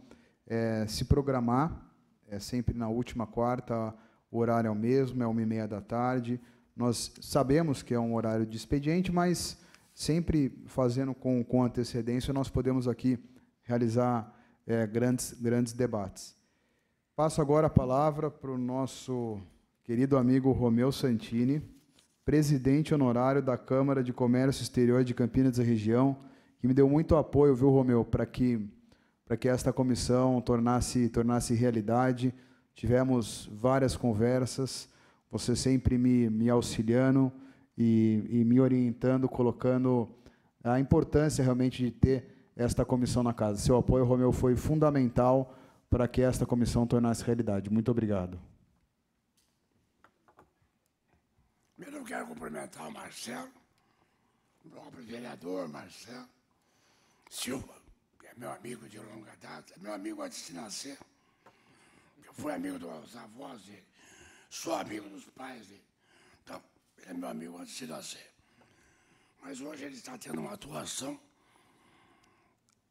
é, se programar é sempre na última quarta, o horário é o mesmo, é uma e meia da tarde. Nós sabemos que é um horário de expediente, mas sempre fazendo com, com antecedência, nós podemos aqui realizar é, grandes, grandes debates. Passo agora a palavra para o nosso querido amigo Romeu Santini, presidente honorário da Câmara de Comércio Exterior de Campinas e Região, que me deu muito apoio, viu, Romeu, para que para que esta comissão tornasse, tornasse realidade. Tivemos várias conversas, você sempre me, me auxiliando e, e me orientando, colocando a importância realmente de ter esta comissão na casa. Seu apoio, Romeu, foi fundamental para que esta comissão tornasse realidade. Muito obrigado. eu não quero cumprimentar o Marcelo, o próprio vereador Marcelo Silva, meu amigo de longa data, meu amigo antes de nascer. Eu fui amigo dos avós dele, sou amigo dos pais dele. Então, ele é meu amigo antes de nascer. Mas hoje ele está tendo uma atuação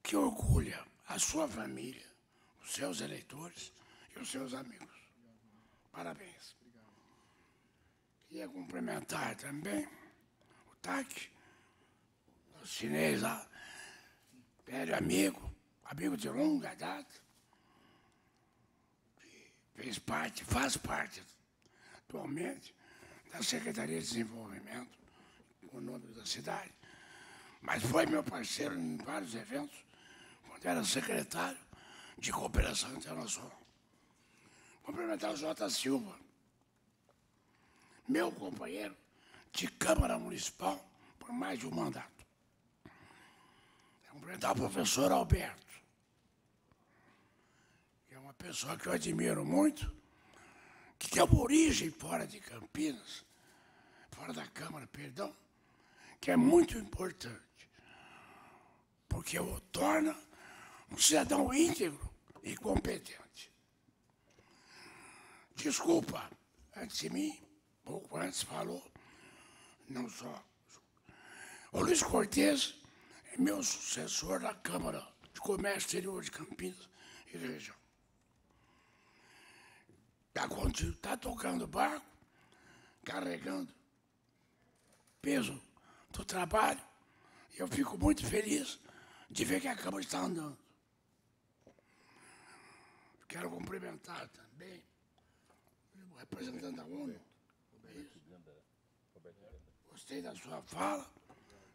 que orgulha a sua família, os seus eleitores e os seus amigos. Parabéns. Queria cumprimentar também o TAC, os chineses lá velho amigo, amigo de longa data, que fez parte, faz parte atualmente da Secretaria de Desenvolvimento, o nome da cidade, mas foi meu parceiro em vários eventos, quando era secretário de Cooperação Internacional. Complementar o Jota Silva, meu companheiro de Câmara Municipal por mais de um mandato cumprimentar o professor Alberto, que é uma pessoa que eu admiro muito, que tem uma origem fora de Campinas, fora da Câmara, perdão, que é muito importante, porque o torna um cidadão íntegro e competente. Desculpa, antes de mim, pouco antes falou, não só. O Luiz Cortes meu sucessor na Câmara de Comércio Exterior de Campinas e região. Está tocando tá tocando barco, carregando peso do trabalho, e eu fico muito feliz de ver que a Câmara está andando. Quero cumprimentar também o representante da ONU. Né? Gostei da sua fala,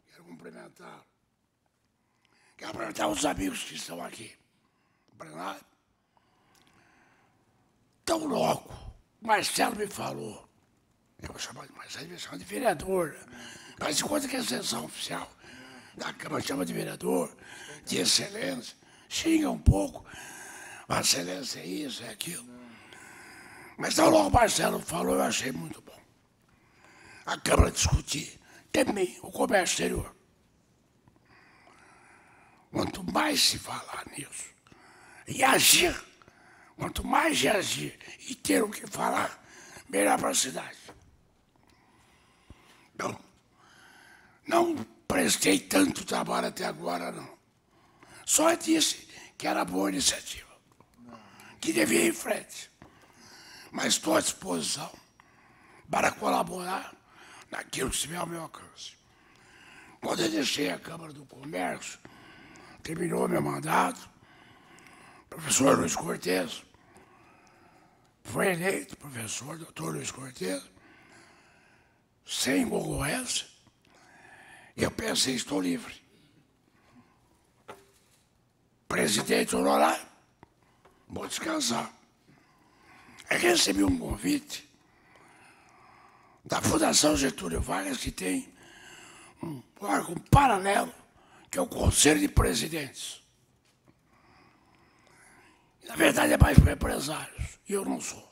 quero cumprimentar Quero apresentar os amigos que estão aqui. Tão logo, Marcelo me falou. Eu vou chamar de Marcelo, me chama de vereador. Mas enquanto que é a sessão oficial da Câmara chama de vereador, de excelência, xinga um pouco, Excelência é isso, é aquilo. Mas tão logo Marcelo falou, eu achei muito bom. A Câmara discutir também o comércio exterior. Quanto mais se falar nisso e agir, quanto mais reagir e ter o que falar, melhor para a cidade. Bom, não prestei tanto trabalho até agora, não. Só disse que era boa iniciativa, que devia ir em frente. Mas estou à disposição para colaborar naquilo que estiver ao meu alcance. Quando eu deixei a Câmara do Comércio, terminou meu mandato, o professor Luiz Cortes, foi eleito professor, doutor Luiz Cortes, sem concorrência, eu pensei, estou livre. Presidente honorário, vou descansar. É eu recebi um convite da Fundação Getúlio Vargas, que tem um órgão paralelo que é o Conselho de Presidentes. Na verdade, é mais para empresários, e eu não sou.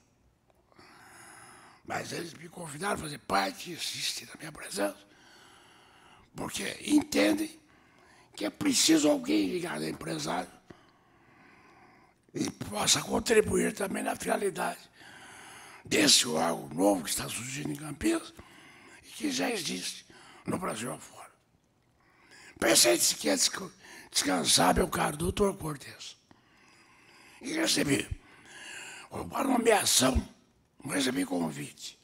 Mas eles me convidaram a fazer parte, assistir na minha presença, porque entendem que é preciso alguém ligado a empresário e possa contribuir também na finalidade desse órgão novo que está surgindo em Campinas e que já existe no Brasil afora. Pensei que ia descansar meu caro doutor Cortes. E recebi uma nomeação, recebi convite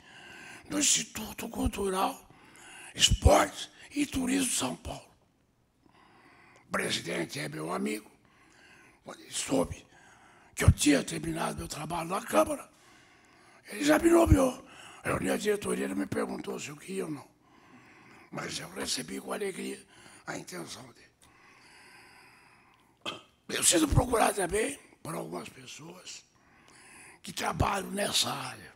do Instituto Cultural, Esportes e Turismo de São Paulo. O presidente é meu amigo, soube que eu tinha terminado meu trabalho na Câmara, ele já me Eu nem a diretoria me perguntou se eu queria ou não. Mas eu recebi com alegria a intenção dele. Eu preciso procurar também por algumas pessoas que trabalham nessa área,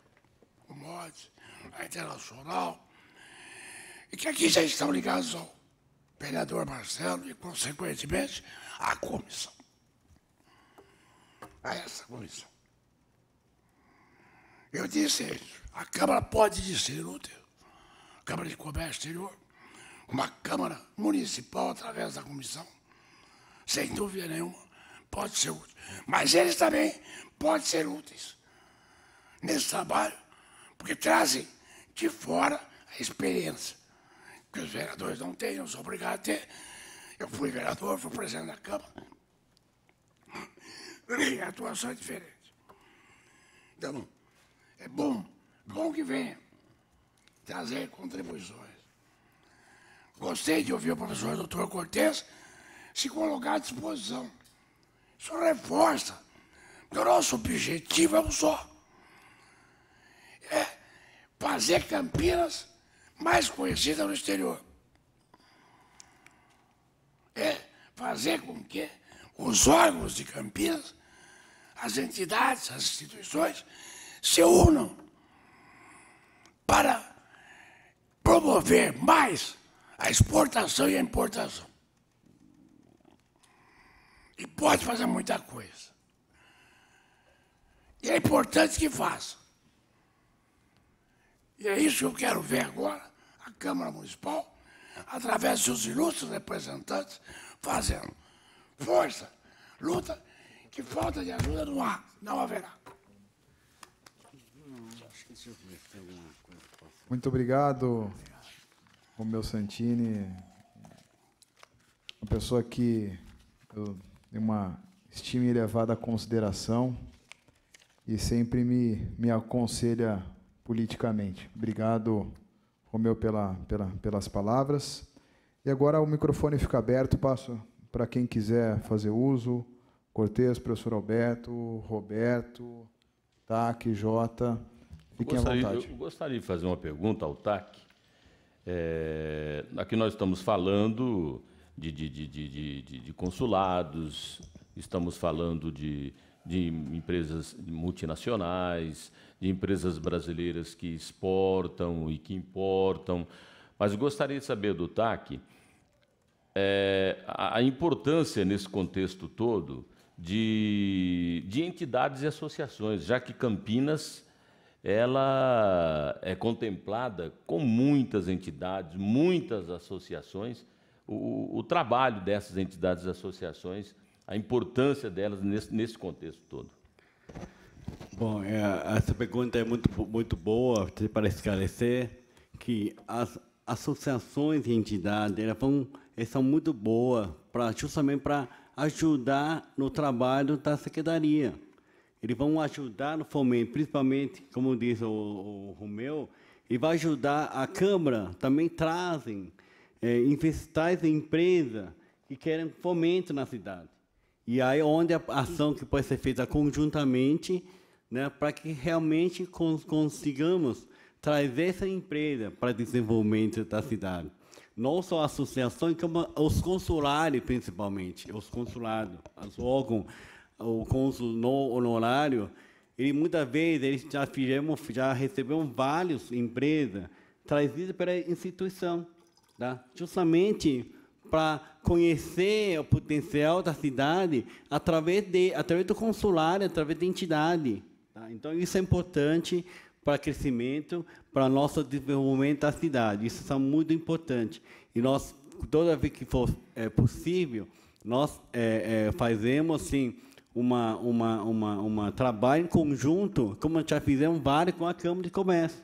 o MOD, a Internacional, e que aqui já estão ligados ao vereador Marcelo e, consequentemente, à comissão. A essa comissão. Eu disse a Câmara pode dizer útil, Câmara de Comércio Exterior, uma Câmara Municipal, através da comissão, sem dúvida nenhuma, pode ser útil. Mas eles também podem ser úteis nesse trabalho, porque trazem de fora a experiência que os vereadores não têm, não são obrigado a ter. Eu fui vereador, fui presidente da Câmara. A atuação é diferente. Então, é bom, bom que venha trazer contribuições. Gostei de ouvir o professor doutor Cortes se colocar à disposição. Isso reforça que o nosso objetivo é um só. É fazer Campinas mais conhecida no exterior. É fazer com que os órgãos de Campinas, as entidades, as instituições, se unam para promover mais a exportação e a importação. E pode fazer muita coisa. E é importante que faça. E é isso que eu quero ver agora, a Câmara Municipal, através de seus ilustres representantes, fazendo. Força, luta, que falta de ajuda não há, não haverá. Muito obrigado meu Santini, uma pessoa que eu tenho uma estima elevada à consideração e sempre me, me aconselha politicamente. Obrigado, Romeu, pela, pela, pelas palavras. E agora o microfone fica aberto, passo para quem quiser fazer uso. Cortez, professor Alberto, Roberto, TAC, Jota, fiquem gostaria, à vontade. Eu gostaria de fazer uma pergunta ao TAC. É, aqui nós estamos falando de, de, de, de consulados, estamos falando de, empresas multinacionais, de empresas brasileiras que exportam e que importam. Mas gostaria de saber do TAC é, a, a importância nesse contexto todo de, de entidades e associações, já que Campinas ela é contemplada com muitas entidades, muitas associações, o, o trabalho dessas entidades e associações, a importância delas nesse, nesse contexto todo. Bom, é, essa pergunta é muito, muito boa para esclarecer que as associações e entidades elas vão, elas são muito boas para justamente para ajudar no trabalho da secretaria eles vão ajudar no fomento, principalmente, como diz o, o Romeu, e vai ajudar a Câmara, também trazem é, investidores em empresas que querem fomento na cidade. E aí é onde a ação que pode ser feita conjuntamente, né, para que realmente cons consigamos trazer essa empresa para desenvolvimento da cidade. Não só associações, como os consulares, principalmente, os consulados, os órgãos o cônsul no honorário, ele muitas vezes eles já fizemos, já recebemos vários empresas trazidas pela instituição, tá? justamente para conhecer o potencial da cidade através de através do consulário, através da entidade. Tá? Então isso é importante para crescimento, para nosso desenvolvimento da cidade. Isso é muito importante. E nós toda vez que for é, possível nós é, é, fazemos assim uma, uma, uma, uma trabalho em conjunto, como já fizemos vários com a Câmara de Comércio.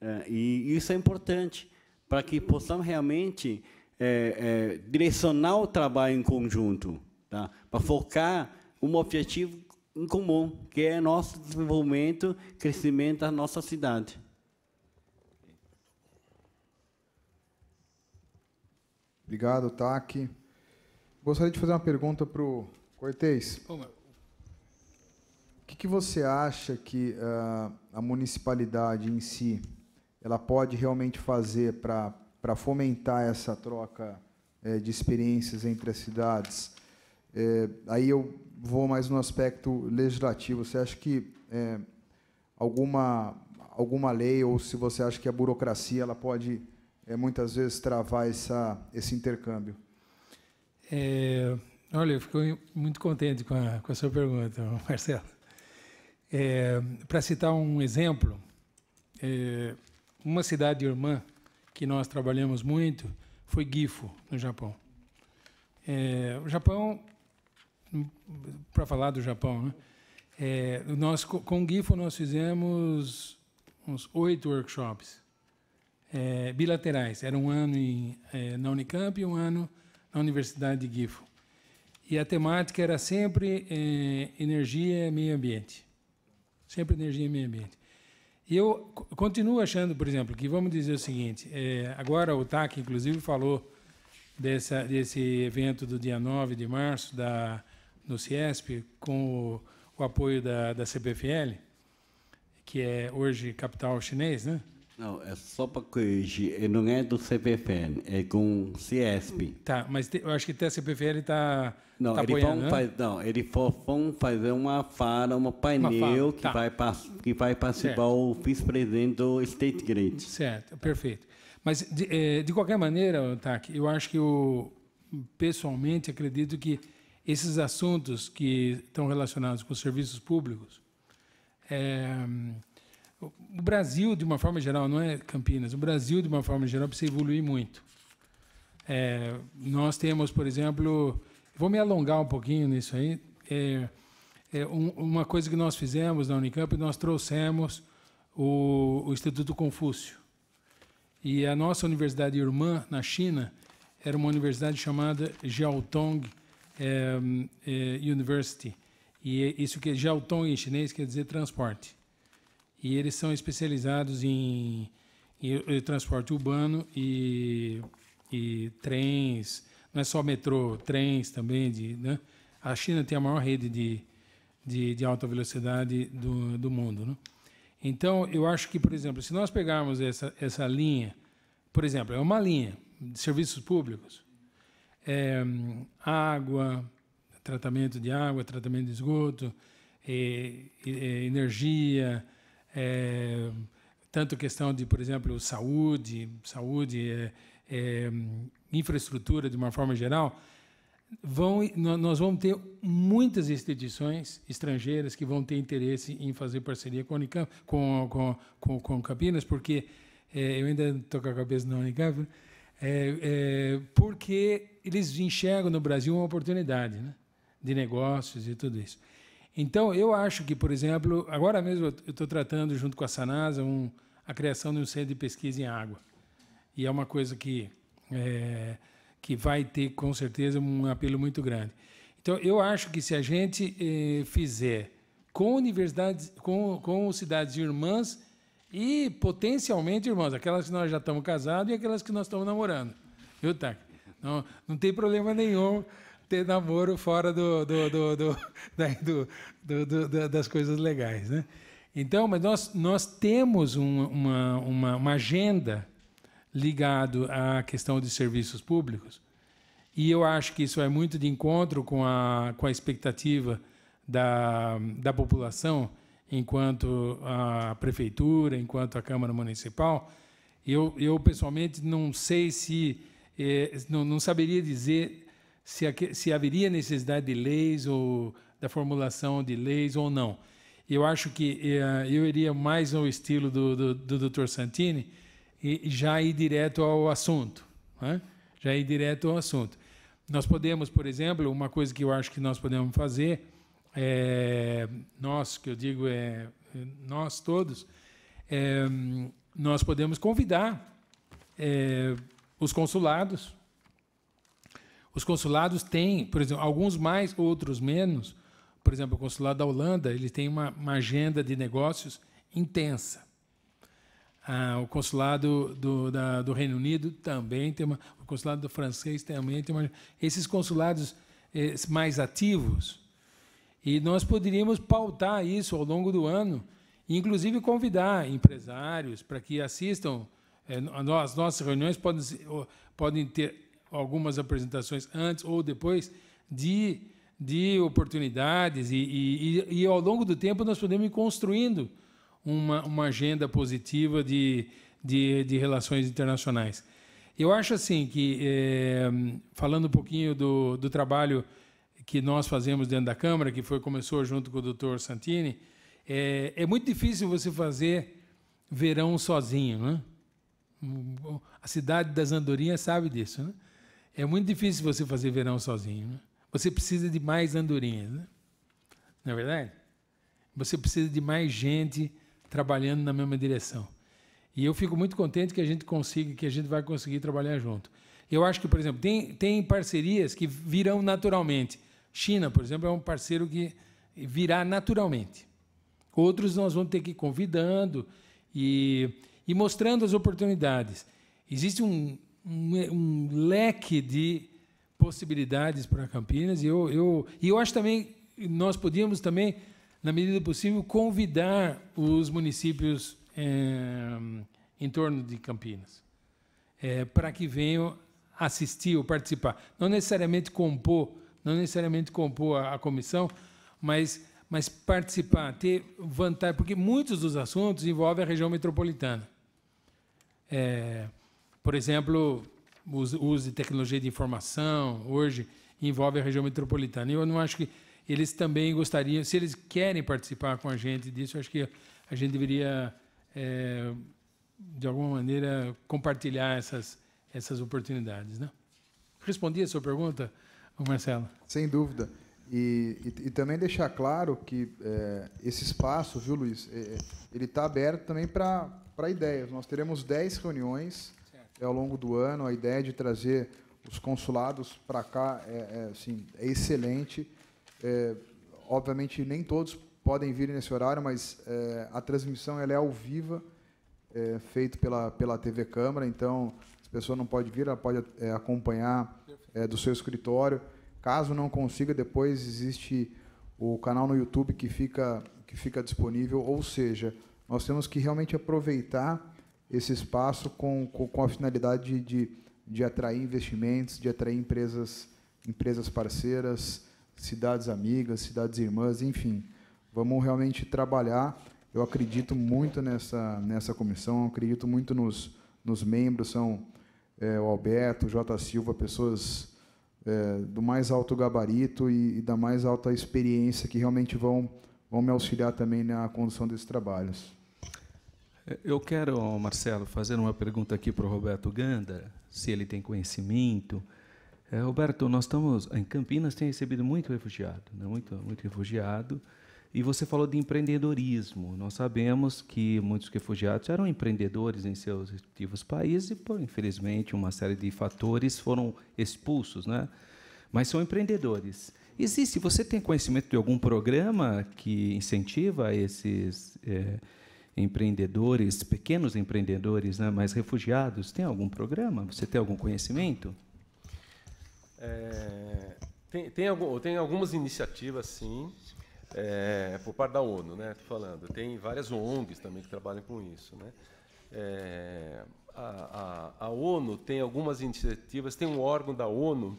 É, e isso é importante para que possamos realmente é, é, direcionar o trabalho em conjunto, tá? para focar um objetivo em comum, que é nosso desenvolvimento, crescimento da nossa cidade. Obrigado, TAC. Gostaria de fazer uma pergunta para o Cortez. O que, que, você acha que uh, a municipalidade em si ela pode realmente fazer para fomentar essa troca eh, de experiências entre as cidades? Eh, aí eu vou mais no aspecto legislativo. Você acha que eh, alguma, alguma lei, ou se você acha que a burocracia ela pode muitas vezes travar essa, esse intercâmbio? É, Olha, eu fico muito contente com a, com a sua pergunta, (laughs) Marcelo. É, Para citar um exemplo, é, uma cidade irmã que nós trabalhamos muito foi Gifu, no Japão. É, o Japão, para falar do Japão, né? É, nós, com Gifu nós fizemos uns oito workshops é, bilaterais. Era um ano em, é, na Unicamp e um ano na Universidade de Gifu. E a temática era sempre é, energia e meio ambiente. Sempre energia e meio ambiente. E eu continuo achando, por exemplo, que vamos dizer o seguinte: é, agora o TAC, inclusive, falou dessa, desse evento do dia 9 de março da, no CIESP, com o, o apoio da, da CPFL, que é hoje capital chinês, né? Não, é só para corrigir, não é do CPFL, é com CESP. Tá, mas te, eu acho que até a CPFL está não, tá eles vão, faz, não, vão fazer uma fala, uma painel uma tá. que, vai, pass, que vai participar certo. o vice-presidente do State Grid. Certo, perfeito. Mas, de, eh, de qualquer maneira, Tac, eu acho que eu, pessoalmente, acredito que esses assuntos que estão relacionados com serviços públicos... É, o Brasil, de uma forma geral, não é Campinas, o Brasil, de uma forma geral, precisa evoluir muito. É, nós temos, por exemplo, vou me alongar um pouquinho nisso aí, é, é um, uma coisa que nós fizemos na Unicamp, nós trouxemos o, o Instituto Confúcio. E a nossa universidade irmã, na China, era uma universidade chamada Jiaotong é, é, University. E é isso que Jiaotong em chinês quer dizer transporte e eles são especializados em, em, em transporte urbano e, e, trens, não é só metrô, trens também. De, né? A China tem a maior rede de, de, de alta velocidade do, do mundo. Né? Então, eu acho que, por exemplo, se nós pegarmos essa, essa linha, por exemplo, é uma linha de serviços públicos, é, água, tratamento de água, tratamento de esgoto, é, é, energia, é, tanto questão de, por exemplo, saúde, saúde, é, é, infraestrutura de uma forma geral, vão, nós vamos ter muitas instituições estrangeiras que vão ter interesse em fazer parceria com a Unicamp, com, com, com, com Campinas, porque é, eu ainda estou com a cabeça na Unicamp, né? é, é, porque eles enxergam no Brasil uma oportunidade né, de negócios e tudo isso. Então, eu acho que, por exemplo, agora mesmo eu estou tratando junto com a Sanasa um, a criação de um centro de pesquisa em água. E é uma coisa que, é, que vai ter, com certeza, um apelo muito grande. Então, eu acho que se a gente eh, fizer com universidades, com, com cidades irmãs e potencialmente irmãs, aquelas que nós já estamos casados e aquelas que nós estamos namorando. Viu, Tac? Não, não tem problema nenhum ter namoro fora do, do, do, do (laughs) né, das coisas legais. Né? Então, mas nós, nós temos uma, uma, uma, agenda ligado à questão de serviços públicos, e eu acho que isso é muito de encontro com a, com a expectativa da, da população, enquanto a prefeitura, enquanto a Câmara Municipal. Eu, eu pessoalmente, não sei se. Eh, não, não saberia dizer se, se haveria necessidade de leis ou da formulação de leis ou não. Eu acho que eh, eu iria mais ao estilo do, do, do Dr. Santini e já ir direto ao assunto. Né? Já ir direto ao assunto. Nós podemos, por exemplo, uma coisa que eu acho que nós podemos fazer, é, nós, que eu digo é nós todos, é, nós podemos convidar é, os consulados os consulados têm, por exemplo, alguns mais, outros menos. Por exemplo, o consulado da Holanda ele tem uma, uma agenda de negócios intensa. Ah, o consulado do, da, do, Reino Unido também tem uma. O consulado do francês também tem uma. Esses consulados eh, mais ativos. E nós poderíamos pautar isso ao longo do ano, inclusive convidar empresários para que assistam. Eh, as nossas reuniões podem, podem ter algumas apresentações antes ou depois de, de oportunidades, e, e, e ao longo do tempo nós podemos ir construindo uma, uma agenda positiva de, de, de relações internacionais. Eu acho assim que, é, falando um pouquinho do, do trabalho que nós fazemos dentro da Câmara, que foi começou junto com o doutor Santini, é, é muito difícil você fazer verão sozinho. Né? A cidade das Andorinhas sabe disso. Né? É muito difícil você fazer verão sozinho. Né? Você precisa de mais andorinhas, né? não é verdade? Você precisa de mais gente trabalhando na mesma direção. E eu fico muito contente que a gente consiga, que a gente vai conseguir trabalhar junto. Eu acho que, por exemplo, tem, tem parcerias que virão naturalmente. China, por exemplo, é um parceiro que virá naturalmente. Outros nós vamos ter que ir convidando e, e mostrando as oportunidades. Existe um, um, um leque de possibilidades para Campinas. E eu, eu, e eu acho também nós podíamos também, na medida do possível, convidar os municípios é, em torno de Campinas é, para que venham assistir ou participar. Não necessariamente compor, não necessariamente compor a, a comissão, mas mas participar, ter vantagem, porque muitos dos assuntos envolvem a região metropolitana. É, por exemplo, o uso de tecnologia de informação hoje envolve a região metropolitana. E eu não acho que eles também gostariam, se eles querem participar com a gente disso, eu acho que a gente deveria, é, de alguma maneira, compartilhar essas, essas oportunidades. Né? Respondi a sua pergunta, Marcelo? Sem dúvida. E, e, e também deixar claro que é, esse espaço, viu, Luiz, é, é ele está aberto também para ideias. Nós teremos 10 reuniões é, ao longo do ano. A ideia de trazer os consulados para cá é, é, assim, é excelente. É, obviamente, nem todos podem vir nesse horário, mas é, a transmissão ela é ao vivo, é, feito pela, pela TV Câmara, então a pessoa não pode vir, ela pode é, acompanhar é, do seu escritório. Caso não consiga, depois existe o canal no YouTube que fica, que fica disponível, ou seja, nós temos que realmente aproveitar esse espaço com, com, com a finalidade de, de, de, atrair investimentos, de atrair empresas, empresas parceiras, cidades amigas, cidades irmãs, enfim. Vamos realmente trabalhar. Eu acredito muito nessa, nessa comissão, acredito muito nos, nos membros, são é, o Alberto, o J. Silva, pessoas é, do mais alto gabarito e, e da mais alta experiência que realmente vão, vão me auxiliar também na condução desses trabalhos. Eu quero, Marcelo, fazer uma pergunta aqui para o Roberto Ganda, se ele tem conhecimento. É, Roberto, nós estamos em Campinas tem recebido muito refugiado, né? muito, muito refugiado. E você falou de empreendedorismo. Nós sabemos que muitos refugiados eram empreendedores em seus respectivos países e, por infelizmente, uma série de fatores foram expulsos, né? Mas são empreendedores. Existe? Você tem conhecimento de algum programa que incentiva esses é, empreendedores, pequenos empreendedores, né, mas refugiados, tem algum programa? Você tem algum conhecimento? É, tem, tem, algum, tem algumas iniciativas, sim, é, por parte da ONU, né? Tô falando. Tem várias ONGs também que trabalham com isso, né? É, a, a, a, ONU tem algumas iniciativas, tem um órgão da ONU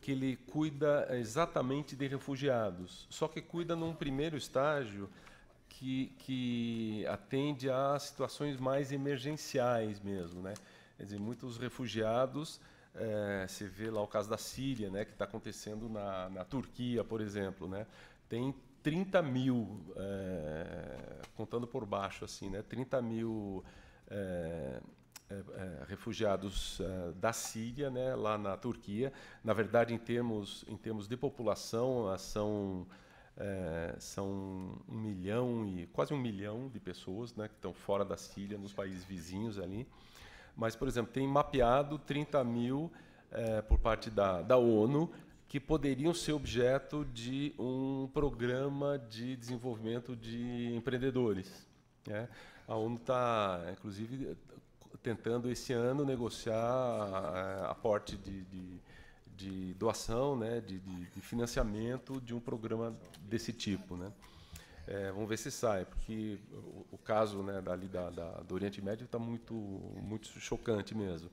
que ele cuida exatamente de refugiados, só que cuida num primeiro estágio que, que atende a situações mais emergenciais mesmo, né? Quer dizer, muitos refugiados, é, você vê lá o caso da Síria, né, que está acontecendo na, na Turquia, por exemplo, né? Tem 30 mil, é, contando por baixo, assim, né? 30 mil é, é, é refugiados é, da Síria, né? Lá na Turquia. Na verdade, em termos, em termos de população, são é, são um milhão e quase um milhão de pessoas né, que estão fora da Síria, nos países vizinhos ali. Mas, por exemplo, tem mapeado 30 mil é, por parte da, da ONU que poderiam ser objeto de um programa de desenvolvimento de empreendedores. Né? A ONU está, inclusive, tentando esse ano negociar eh, aporte de, de de doação, né, de, de, de, financiamento de um programa desse tipo, né. É, vamos ver se sai, porque o, o caso né, dali da, da, do Oriente Médio está muito, muito chocante mesmo.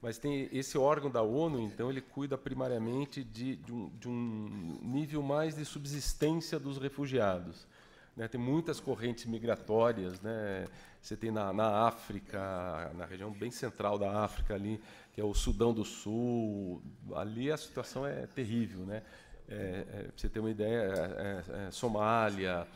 Mas tem esse órgão da ONU, então, ele cuida primariamente de, de, um, de um nível mais de subsistência dos refugiados. Né, tem muitas correntes migratórias, né? Você tem na, na África, na região bem central da África ali, que é o Sudão do Sul. Ali a situação é terrível, né? É, é, para você ter uma ideia, é, é, é Somália,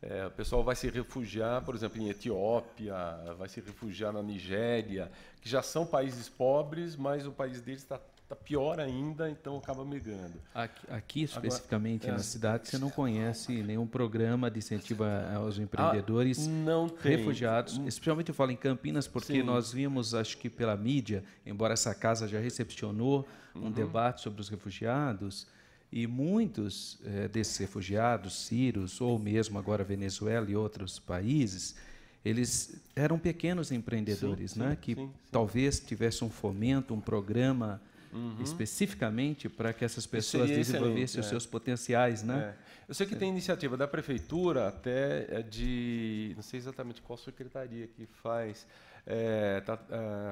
é, o pessoal vai se refugiar, por exemplo, em Etiópia, vai se refugiar na Nigéria, que já são países pobres, mas o país deles está Tá pior ainda, então acaba migrando. Aqui, aqui especificamente Agora, é na assim. cidade, você não conhece nenhum programa de incentivo aos empreendedores ah, refugiados, hum. especialmente eu falo em Campinas, porque Sim. nós vimos, acho que pela mídia, embora essa casa já recepcionou um uhum. debate sobre os refugiados, e muitos é, desses refugiados, sírios ou mesmo agora Venezuela e outros países, eles eram pequenos empreendedores, sim, né? Sim, que sim, talvez tivesse um fomento, um programa uhum. especificamente para que essas pessoas é desenvolvessem é. os seus potenciais, né? É. Eu sei que é. tem iniciativa da prefeitura até é, de, não sei exatamente qual secretaria que faz, é, tá,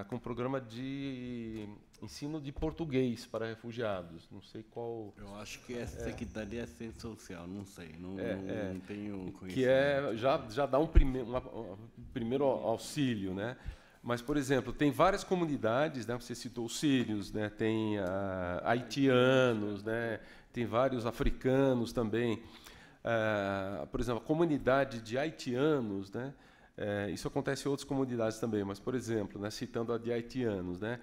com um programa de ensino de português para refugiados. Não sei qual. Eu acho que é Secretaria é. Assistência Social, não sei, não, é, não, é. não tenho conhecimento. Que é, já, já dá um, um primeiro uhum. auxílio, né? Mas, por exemplo, tem várias comunidades, né? você citou os sírios, né? tem ah, haitianos, né? tem vários africanos também. Ah, por exemplo, a comunidade de haitianos, né? Eh, isso acontece em outras comunidades também, mas, por exemplo, né? citando a de haitianos, né?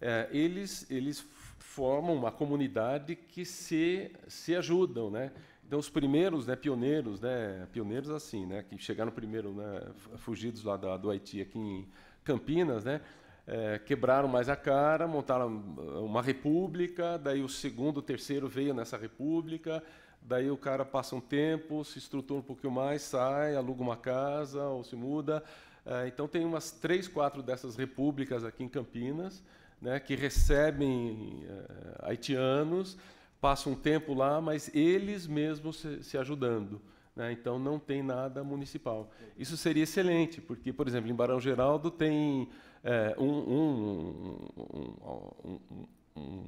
Eh, eles, eles formam uma comunidade que se, se ajudam, né? Então, os primeiros né, pioneiros, né, pioneiros assim, né, que chegaram primeiro, né, fugidos lá da, do Haiti, aqui em, Campinas, né? É, quebraram mais a cara, montaram ah, uma república, daí o segundo, o terceiro veio nessa república, daí o cara passa um tempo, se estrutura um pouquinho mais, sai, aluga uma casa ou se muda. É, então tem umas três, quatro dessas repúblicas aqui em Campinas, né, que recebem é, haitianos, passam um tempo lá, mas eles mesmos se, se ajudando. Né? Então não tem nada municipal. Isso seria excelente, porque, por exemplo, em Barão Geraldo tem é, um, um, um,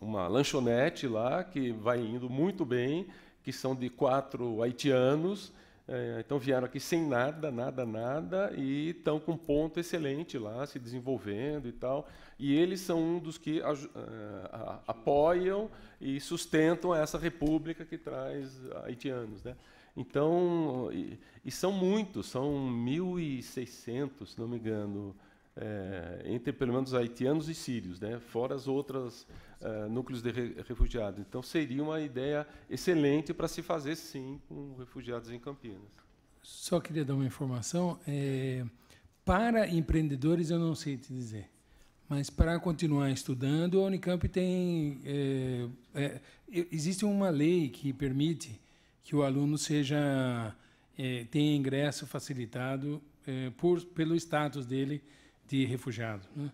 uma lanchonete lá que vai indo muito bem, que são de quatro haitianos. É, então vieram aqui sem nada, nada, nada, e estão com um ponto excelente lá, se desenvolvendo e tal. E eles são um dos que a, é, a, apoiam e sustentam essa república que traz haitianos. Né? Então, e, e são muitos, são 1.600, se não me engano, é, entre pelo menos haitianos e sírios, né? fora as outras é, núcleos de re refugiados. Então, seria uma ideia excelente para se fazer, sim, com refugiados em Campinas. Só queria dar uma informação. É, para empreendedores, eu não sei te dizer. Mas para continuar estudando, a Unicamp tem. É, é, existe uma lei que permite que o aluno seja é, tenha ingresso facilitado é, por, pelo status dele de refugiado. Né?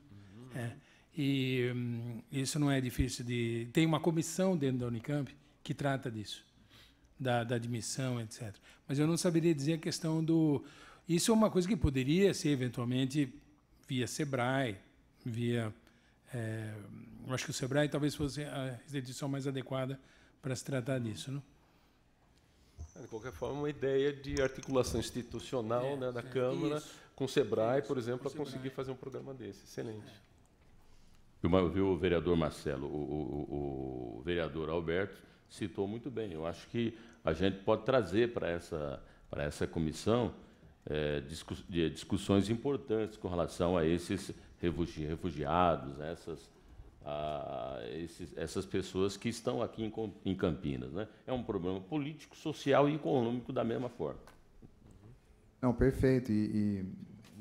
Uhum. É. E hum, isso não é difícil de. Tem uma comissão dentro da Unicamp que trata disso, da, da admissão, etc. Mas eu não saberia dizer a questão do. Isso é uma coisa que poderia ser eventualmente via Sebrae, via. É, eu acho que o Sebrae talvez fosse a instituição mais adequada para se tratar disso. Não? É, de qualquer forma, uma ideia de articulação institucional é, né, da é, Câmara isso. com o SEBRAE, por exemplo, para conseguir fazer um programa desse. Excelente. Eu é. vi o vereador Marcelo, o, o, o, vereador Alberto citou muito bem. Eu acho que a gente pode trazer para essa, para essa comissão é, discussões importantes com relação a esses refugiados, essas a esses, essas pessoas que estão aqui em, em Campinas. Né? É um problema político, social e econômico da mesma forma. Não, perfeito. E, e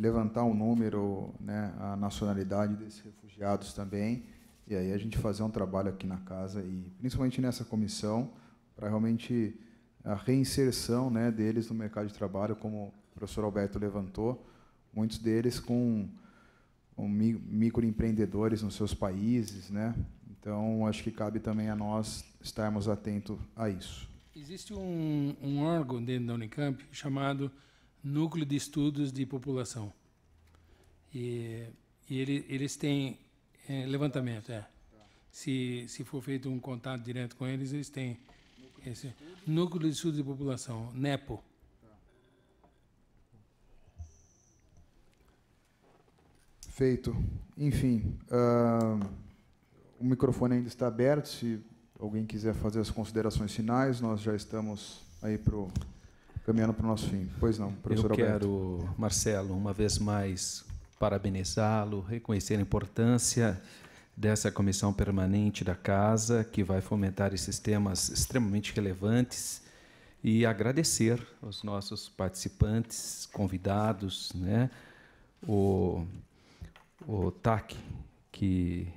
levantar o um número, né, a nacionalidade desses refugiados também, e aí a gente fazer um trabalho aqui na casa, e principalmente nessa comissão, para realmente a reinserção né, deles no mercado de trabalho, como o professor Alberto levantou, muitos deles com microempreendedores nos seus países, né? Então, acho que cabe também a nós estarmos atentos a isso. Existe um, um, órgão dentro da Unicamp chamado Núcleo de Estudos de População. E, e ele, eles têm é, levantamento, é. Se, se for feito um contato direto com eles, eles têm esse Núcleo de Estudos de População, NEPO. Feito. Enfim, uh, o microfone ainda está aberto. Se alguém quiser fazer as considerações finais, nós já estamos aí pro, caminhando para o nosso fim. Pois não, professor Eu quero, Alberto. Marcelo, uma vez mais parabenizá-lo, reconhecer a importância dessa comissão permanente da casa, que vai fomentar esses temas extremamente relevantes, e agradecer aos nossos participantes, convidados, né? O o TAC, que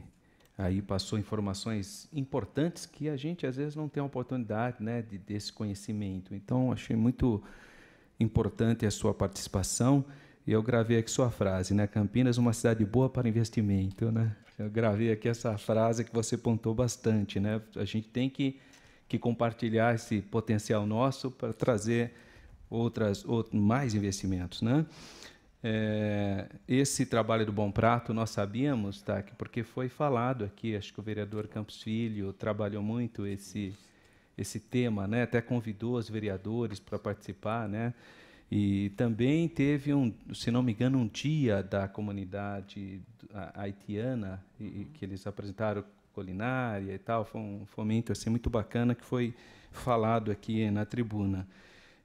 aí passou informações importantes que a gente às vezes não tem a oportunidade né, de, desse conhecimento. Então, achei muito importante a sua participação. E eu gravei aqui sua frase, né? Campinas, uma cidade boa para investimento, né? Eu gravei aqui essa frase que você pontou bastante, né? A gente tem que, que compartilhar esse potencial nosso para trazer outras, outros, mais investimentos, né? É, esse trabalho do Bom Prato nós sabíamos, tá, porque foi falado aqui, acho que o vereador Campos Filho trabalhou muito esse, esse tema, né, até convidou os vereadores para participar, né, e também teve, um, se não me engano, um dia da comunidade haitiana, e, uhum. que eles apresentaram culinária e tal, foi um fomento assim, muito bacana que foi falado aqui na tribuna.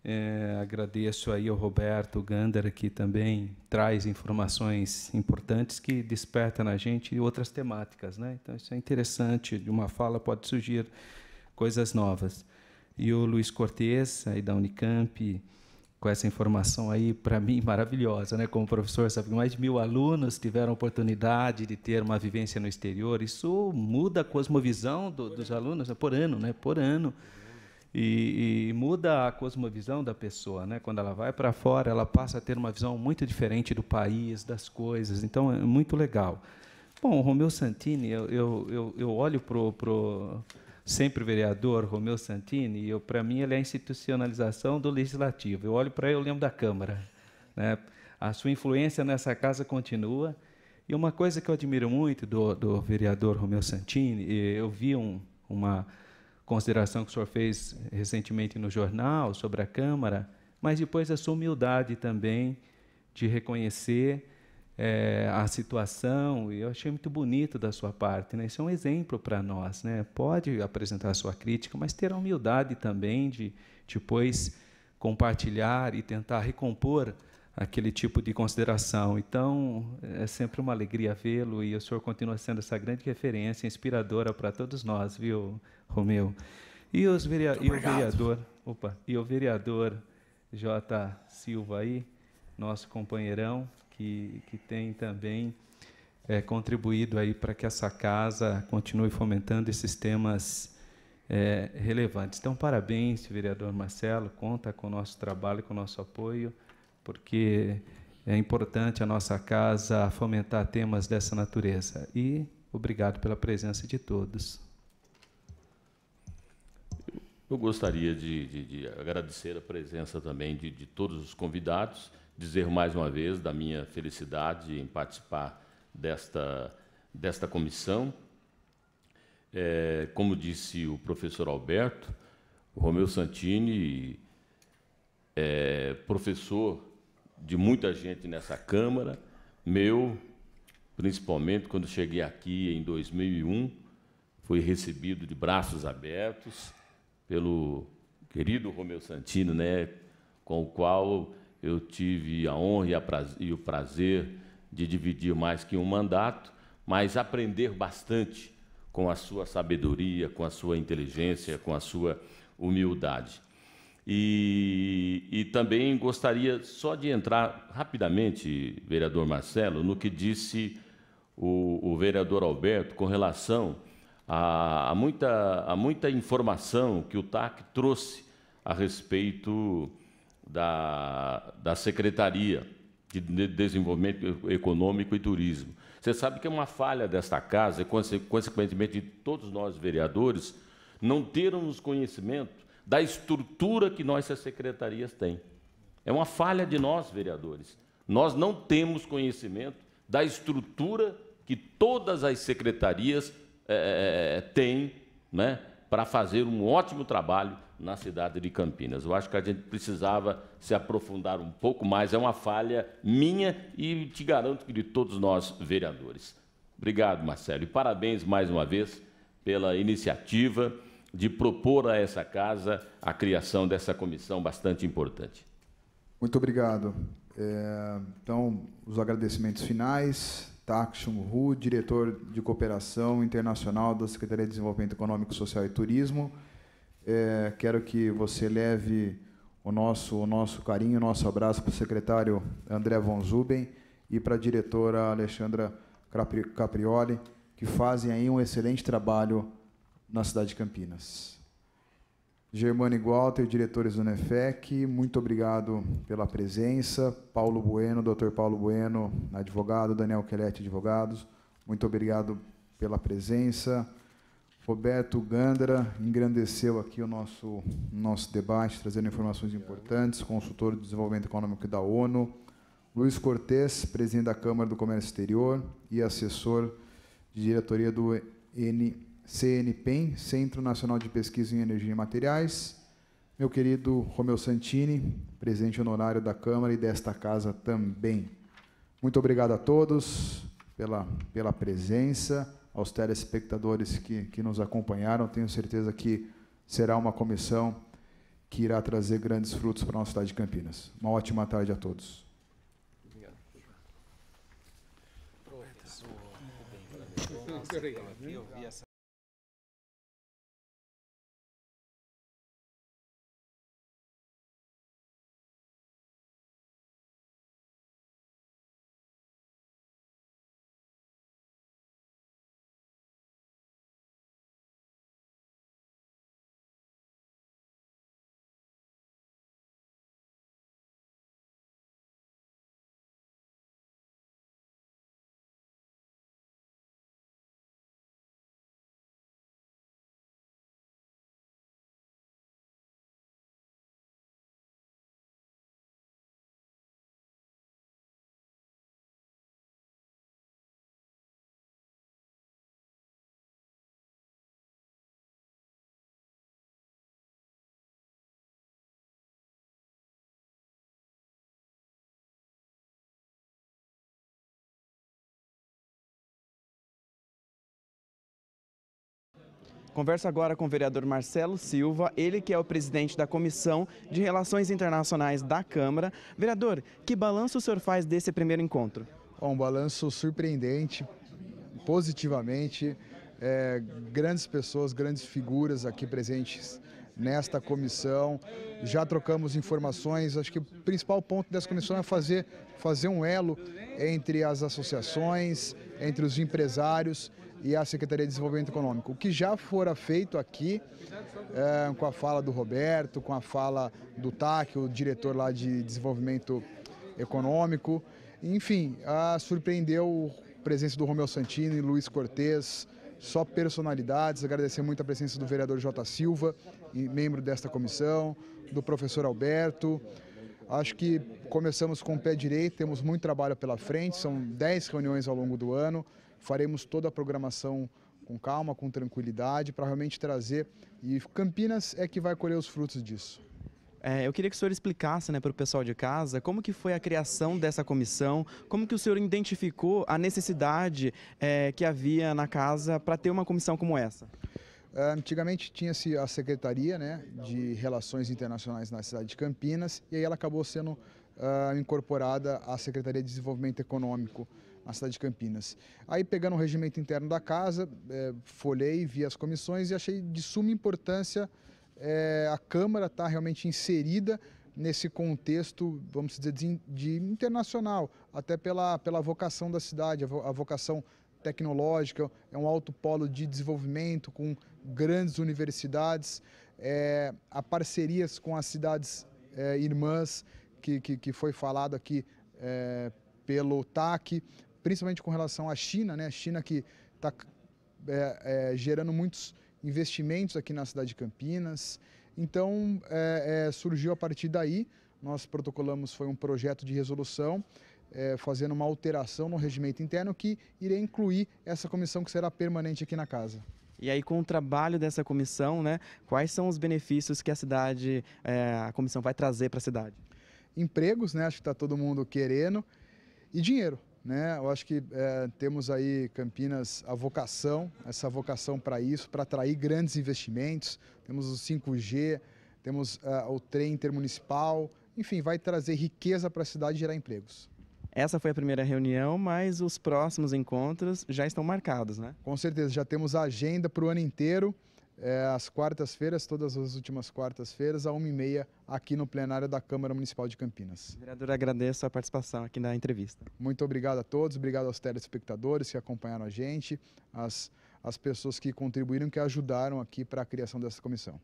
É, agradeço aí ao Roberto Gander, que também traz informações importantes que desperta na gente outras temáticas. Né? Então, isso é interessante. De uma fala pode surgir coisas novas. E o Luiz Cortes, aí da Unicamp, com essa informação aí, para mim, maravilhosa. Né? Como professor, sabe que mais de mil alunos tiveram oportunidade de ter uma vivência no exterior. Isso muda a cosmovisão do, dos alunos né? por ano, né? por ano. Por ano e, e, muda a cosmovisão da pessoa, né? Quando ela vai para fora, ela passa a ter uma visão muito diferente do país, das coisas. Então, é muito legal. Bom, o Romeu Santini, eu, eu, eu, olho pro, pro sempre vereador Romeu Santini e para mim ele é a institucionalização do legislativo. Eu olho para ele, eu lembro da Câmara, né? A sua influência nessa casa continua. E uma coisa que eu admiro muito do, do vereador Romeu Santini, eu vi um, uma consideração que o senhor fez recentemente no jornal sobre a Câmara, mas depois a sua humildade também de reconhecer é, a situação, e eu achei muito bonito da sua parte. Né? Isso é um exemplo para nós. Né? Pode apresentar a sua crítica, mas ter a humildade também de depois compartilhar e tentar recompor aquele tipo de consideração. Então, é sempre uma alegria vê-lo e o senhor continua sendo essa grande referência inspiradora para todos nós, viu, Romeu? E, os verea e o vereador, opa, e o vereador J. Silva aí, nosso companheirão, que, que tem também é, contribuído aí para que essa casa continue fomentando esses temas é, relevantes. Então, parabéns, vereador Marcelo, conta com o nosso trabalho, com o nosso apoio porque é importante a nossa casa fomentar temas dessa natureza. E obrigado pela presença de todos. Eu gostaria de, de, de agradecer a presença também de, de, todos os convidados, dizer mais uma vez da minha felicidade em participar desta, desta comissão. É, como disse o professor Alberto, o Romeu Santini é professor de muita gente nessa Câmara, meu, principalmente quando cheguei aqui em 2001, fui recebido de braços abertos pelo querido Romeu Santino, né, com o qual eu tive a honra e, a prazer, e o prazer de dividir mais que um mandato, mas aprender bastante com a sua sabedoria, com a sua inteligência, com a sua humildade. E, e, também gostaria só de entrar rapidamente, vereador Marcelo, no que disse o, o vereador Alberto com relação a, a, muita, a muita informação que o TAC trouxe a respeito da, da Secretaria de Desenvolvimento Econômico e Turismo. Você sabe que é uma falha desta casa e, consequentemente, de todos nós vereadores, não termos conhecimento da estrutura que nossas secretarias têm. É uma falha de nós, vereadores. Nós não temos conhecimento da estrutura que todas as secretarias é, têm né, para fazer um ótimo trabalho na cidade de Campinas. Eu acho que a gente precisava se aprofundar um pouco mais. É uma falha minha e te garanto que de todos nós, vereadores. Obrigado, Marcelo. E parabéns mais uma vez pela iniciativa de propor a essa casa a criação dessa comissão bastante importante. Muito obrigado. É, então, os agradecimentos finais. Takshun Hu, diretor de cooperação internacional da Secretaria de Desenvolvimento Econômico, Social e Turismo. É, quero que você leve o nosso, o nosso carinho, o nosso abraço para o secretário André Von Zuben e para a diretora Alexandra Caprioli, que fazem aí um excelente trabalho na cidade de Campinas. Germano Walter, diretores do NEFEC, muito obrigado pela presença. Paulo Bueno, doutor Paulo Bueno, advogado, Daniel Quelete, advogados, muito obrigado pela presença. Roberto Gandra engrandeceu aqui o nosso, nosso debate, trazendo informações importantes, consultor de desenvolvimento econômico da ONU. Luiz Cortes, presidente da Câmara do Comércio Exterior e assessor de diretoria do N CNPEM, Centro Nacional de Pesquisa em Energia e Materiais, meu querido Romeu Santini, presidente honorário da Câmara e desta casa também. Muito obrigado a todos pela, pela presença, aos telespectadores que, que nos acompanharam. Tenho certeza que será uma comissão que irá trazer grandes frutos para a nossa cidade de Campinas. Uma ótima tarde a todos. Obrigado. Converso agora com o vereador Marcelo Silva, ele que é o presidente da Comissão de Relações Internacionais da Câmara. Vereador, que balanço o senhor faz desse primeiro encontro? Um balanço surpreendente, positivamente. É, grandes pessoas, grandes figuras aqui presentes nesta comissão. Já trocamos informações. Acho que o principal ponto dessa comissão é fazer, fazer um elo entre as associações, entre os empresários e a Secretaria de Desenvolvimento Econômico. O que já fora feito aqui, é, com a fala do Roberto, com a fala do TAC, o diretor lá de desenvolvimento econômico, enfim, a, surpreendeu a presença do Romeu Santini, e Luiz Cortes, só personalidades. Agradecer muito a presença do vereador J. Silva, membro desta comissão, do professor Alberto, Acho que começamos com o pé direito, temos muito trabalho pela frente, são 10 reuniões ao longo do ano, faremos toda a programação com calma, com tranquilidade, para realmente trazer, e Campinas é que vai colher os frutos disso. É, eu queria que o senhor explicasse né, para o pessoal de casa como que foi a criação dessa comissão, como que o senhor identificou a necessidade é, que havia na casa para ter uma comissão como essa. Ah, antigamente tinha-se a Secretaria né, de Relações Internacionais na cidade de Campinas e aí ela acabou sendo uh, incorporada à Secretaria de Desenvolvimento Econômico na cidade de Campinas. Aí pegando o regimento interno da casa, é, folhei, vi as comissões e achei de suma importância é, a Câmara estar tá realmente inserida nesse contexto, vamos dizer, de, de, internacional, até pela, pela vocação da cidade, a vocação tecnológica, é um alto polo de desenvolvimento com grandes universidades, é, há parcerias com as cidades é, irmãs, que, que, que, foi falado aqui é, pelo TAC, principalmente com relação à China, né? a China que está é, é, gerando muitos investimentos aqui na cidade de Campinas. Então, é, é, surgiu a partir daí, nós protocolamos, foi um projeto de resolução é, fazendo uma alteração no regimento interno que iria incluir essa comissão que será permanente aqui na casa. E aí, com o trabalho dessa comissão, né, quais são os benefícios que a cidade, é, a comissão vai trazer para a cidade? Empregos, né, acho que está todo mundo querendo, e dinheiro. Né? Eu acho que é, temos aí Campinas a vocação, essa vocação para isso, para atrair grandes investimentos. Temos o 5G, temos uh, o trem intermunicipal, enfim, vai trazer riqueza para a cidade e gerar empregos. Essa foi a primeira reunião, mas os próximos encontros já estão marcados, né? Com certeza, já temos a agenda para o ano inteiro. É, às quartas-feiras, todas as últimas quartas-feiras, a 1h30, aqui no plenário da Câmara Municipal de Campinas. Vereador, agradeço a participação aqui na entrevista. Muito obrigado a todos, obrigado aos telespectadores que acompanharam a gente, as, as pessoas que contribuíram, que ajudaram aqui para a criação dessa comissão.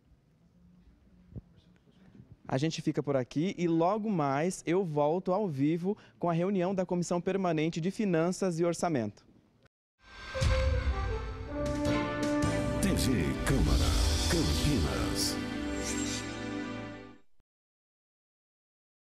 A gente fica por aqui e logo mais eu volto ao vivo com a reunião da Comissão Permanente de Finanças e Orçamento.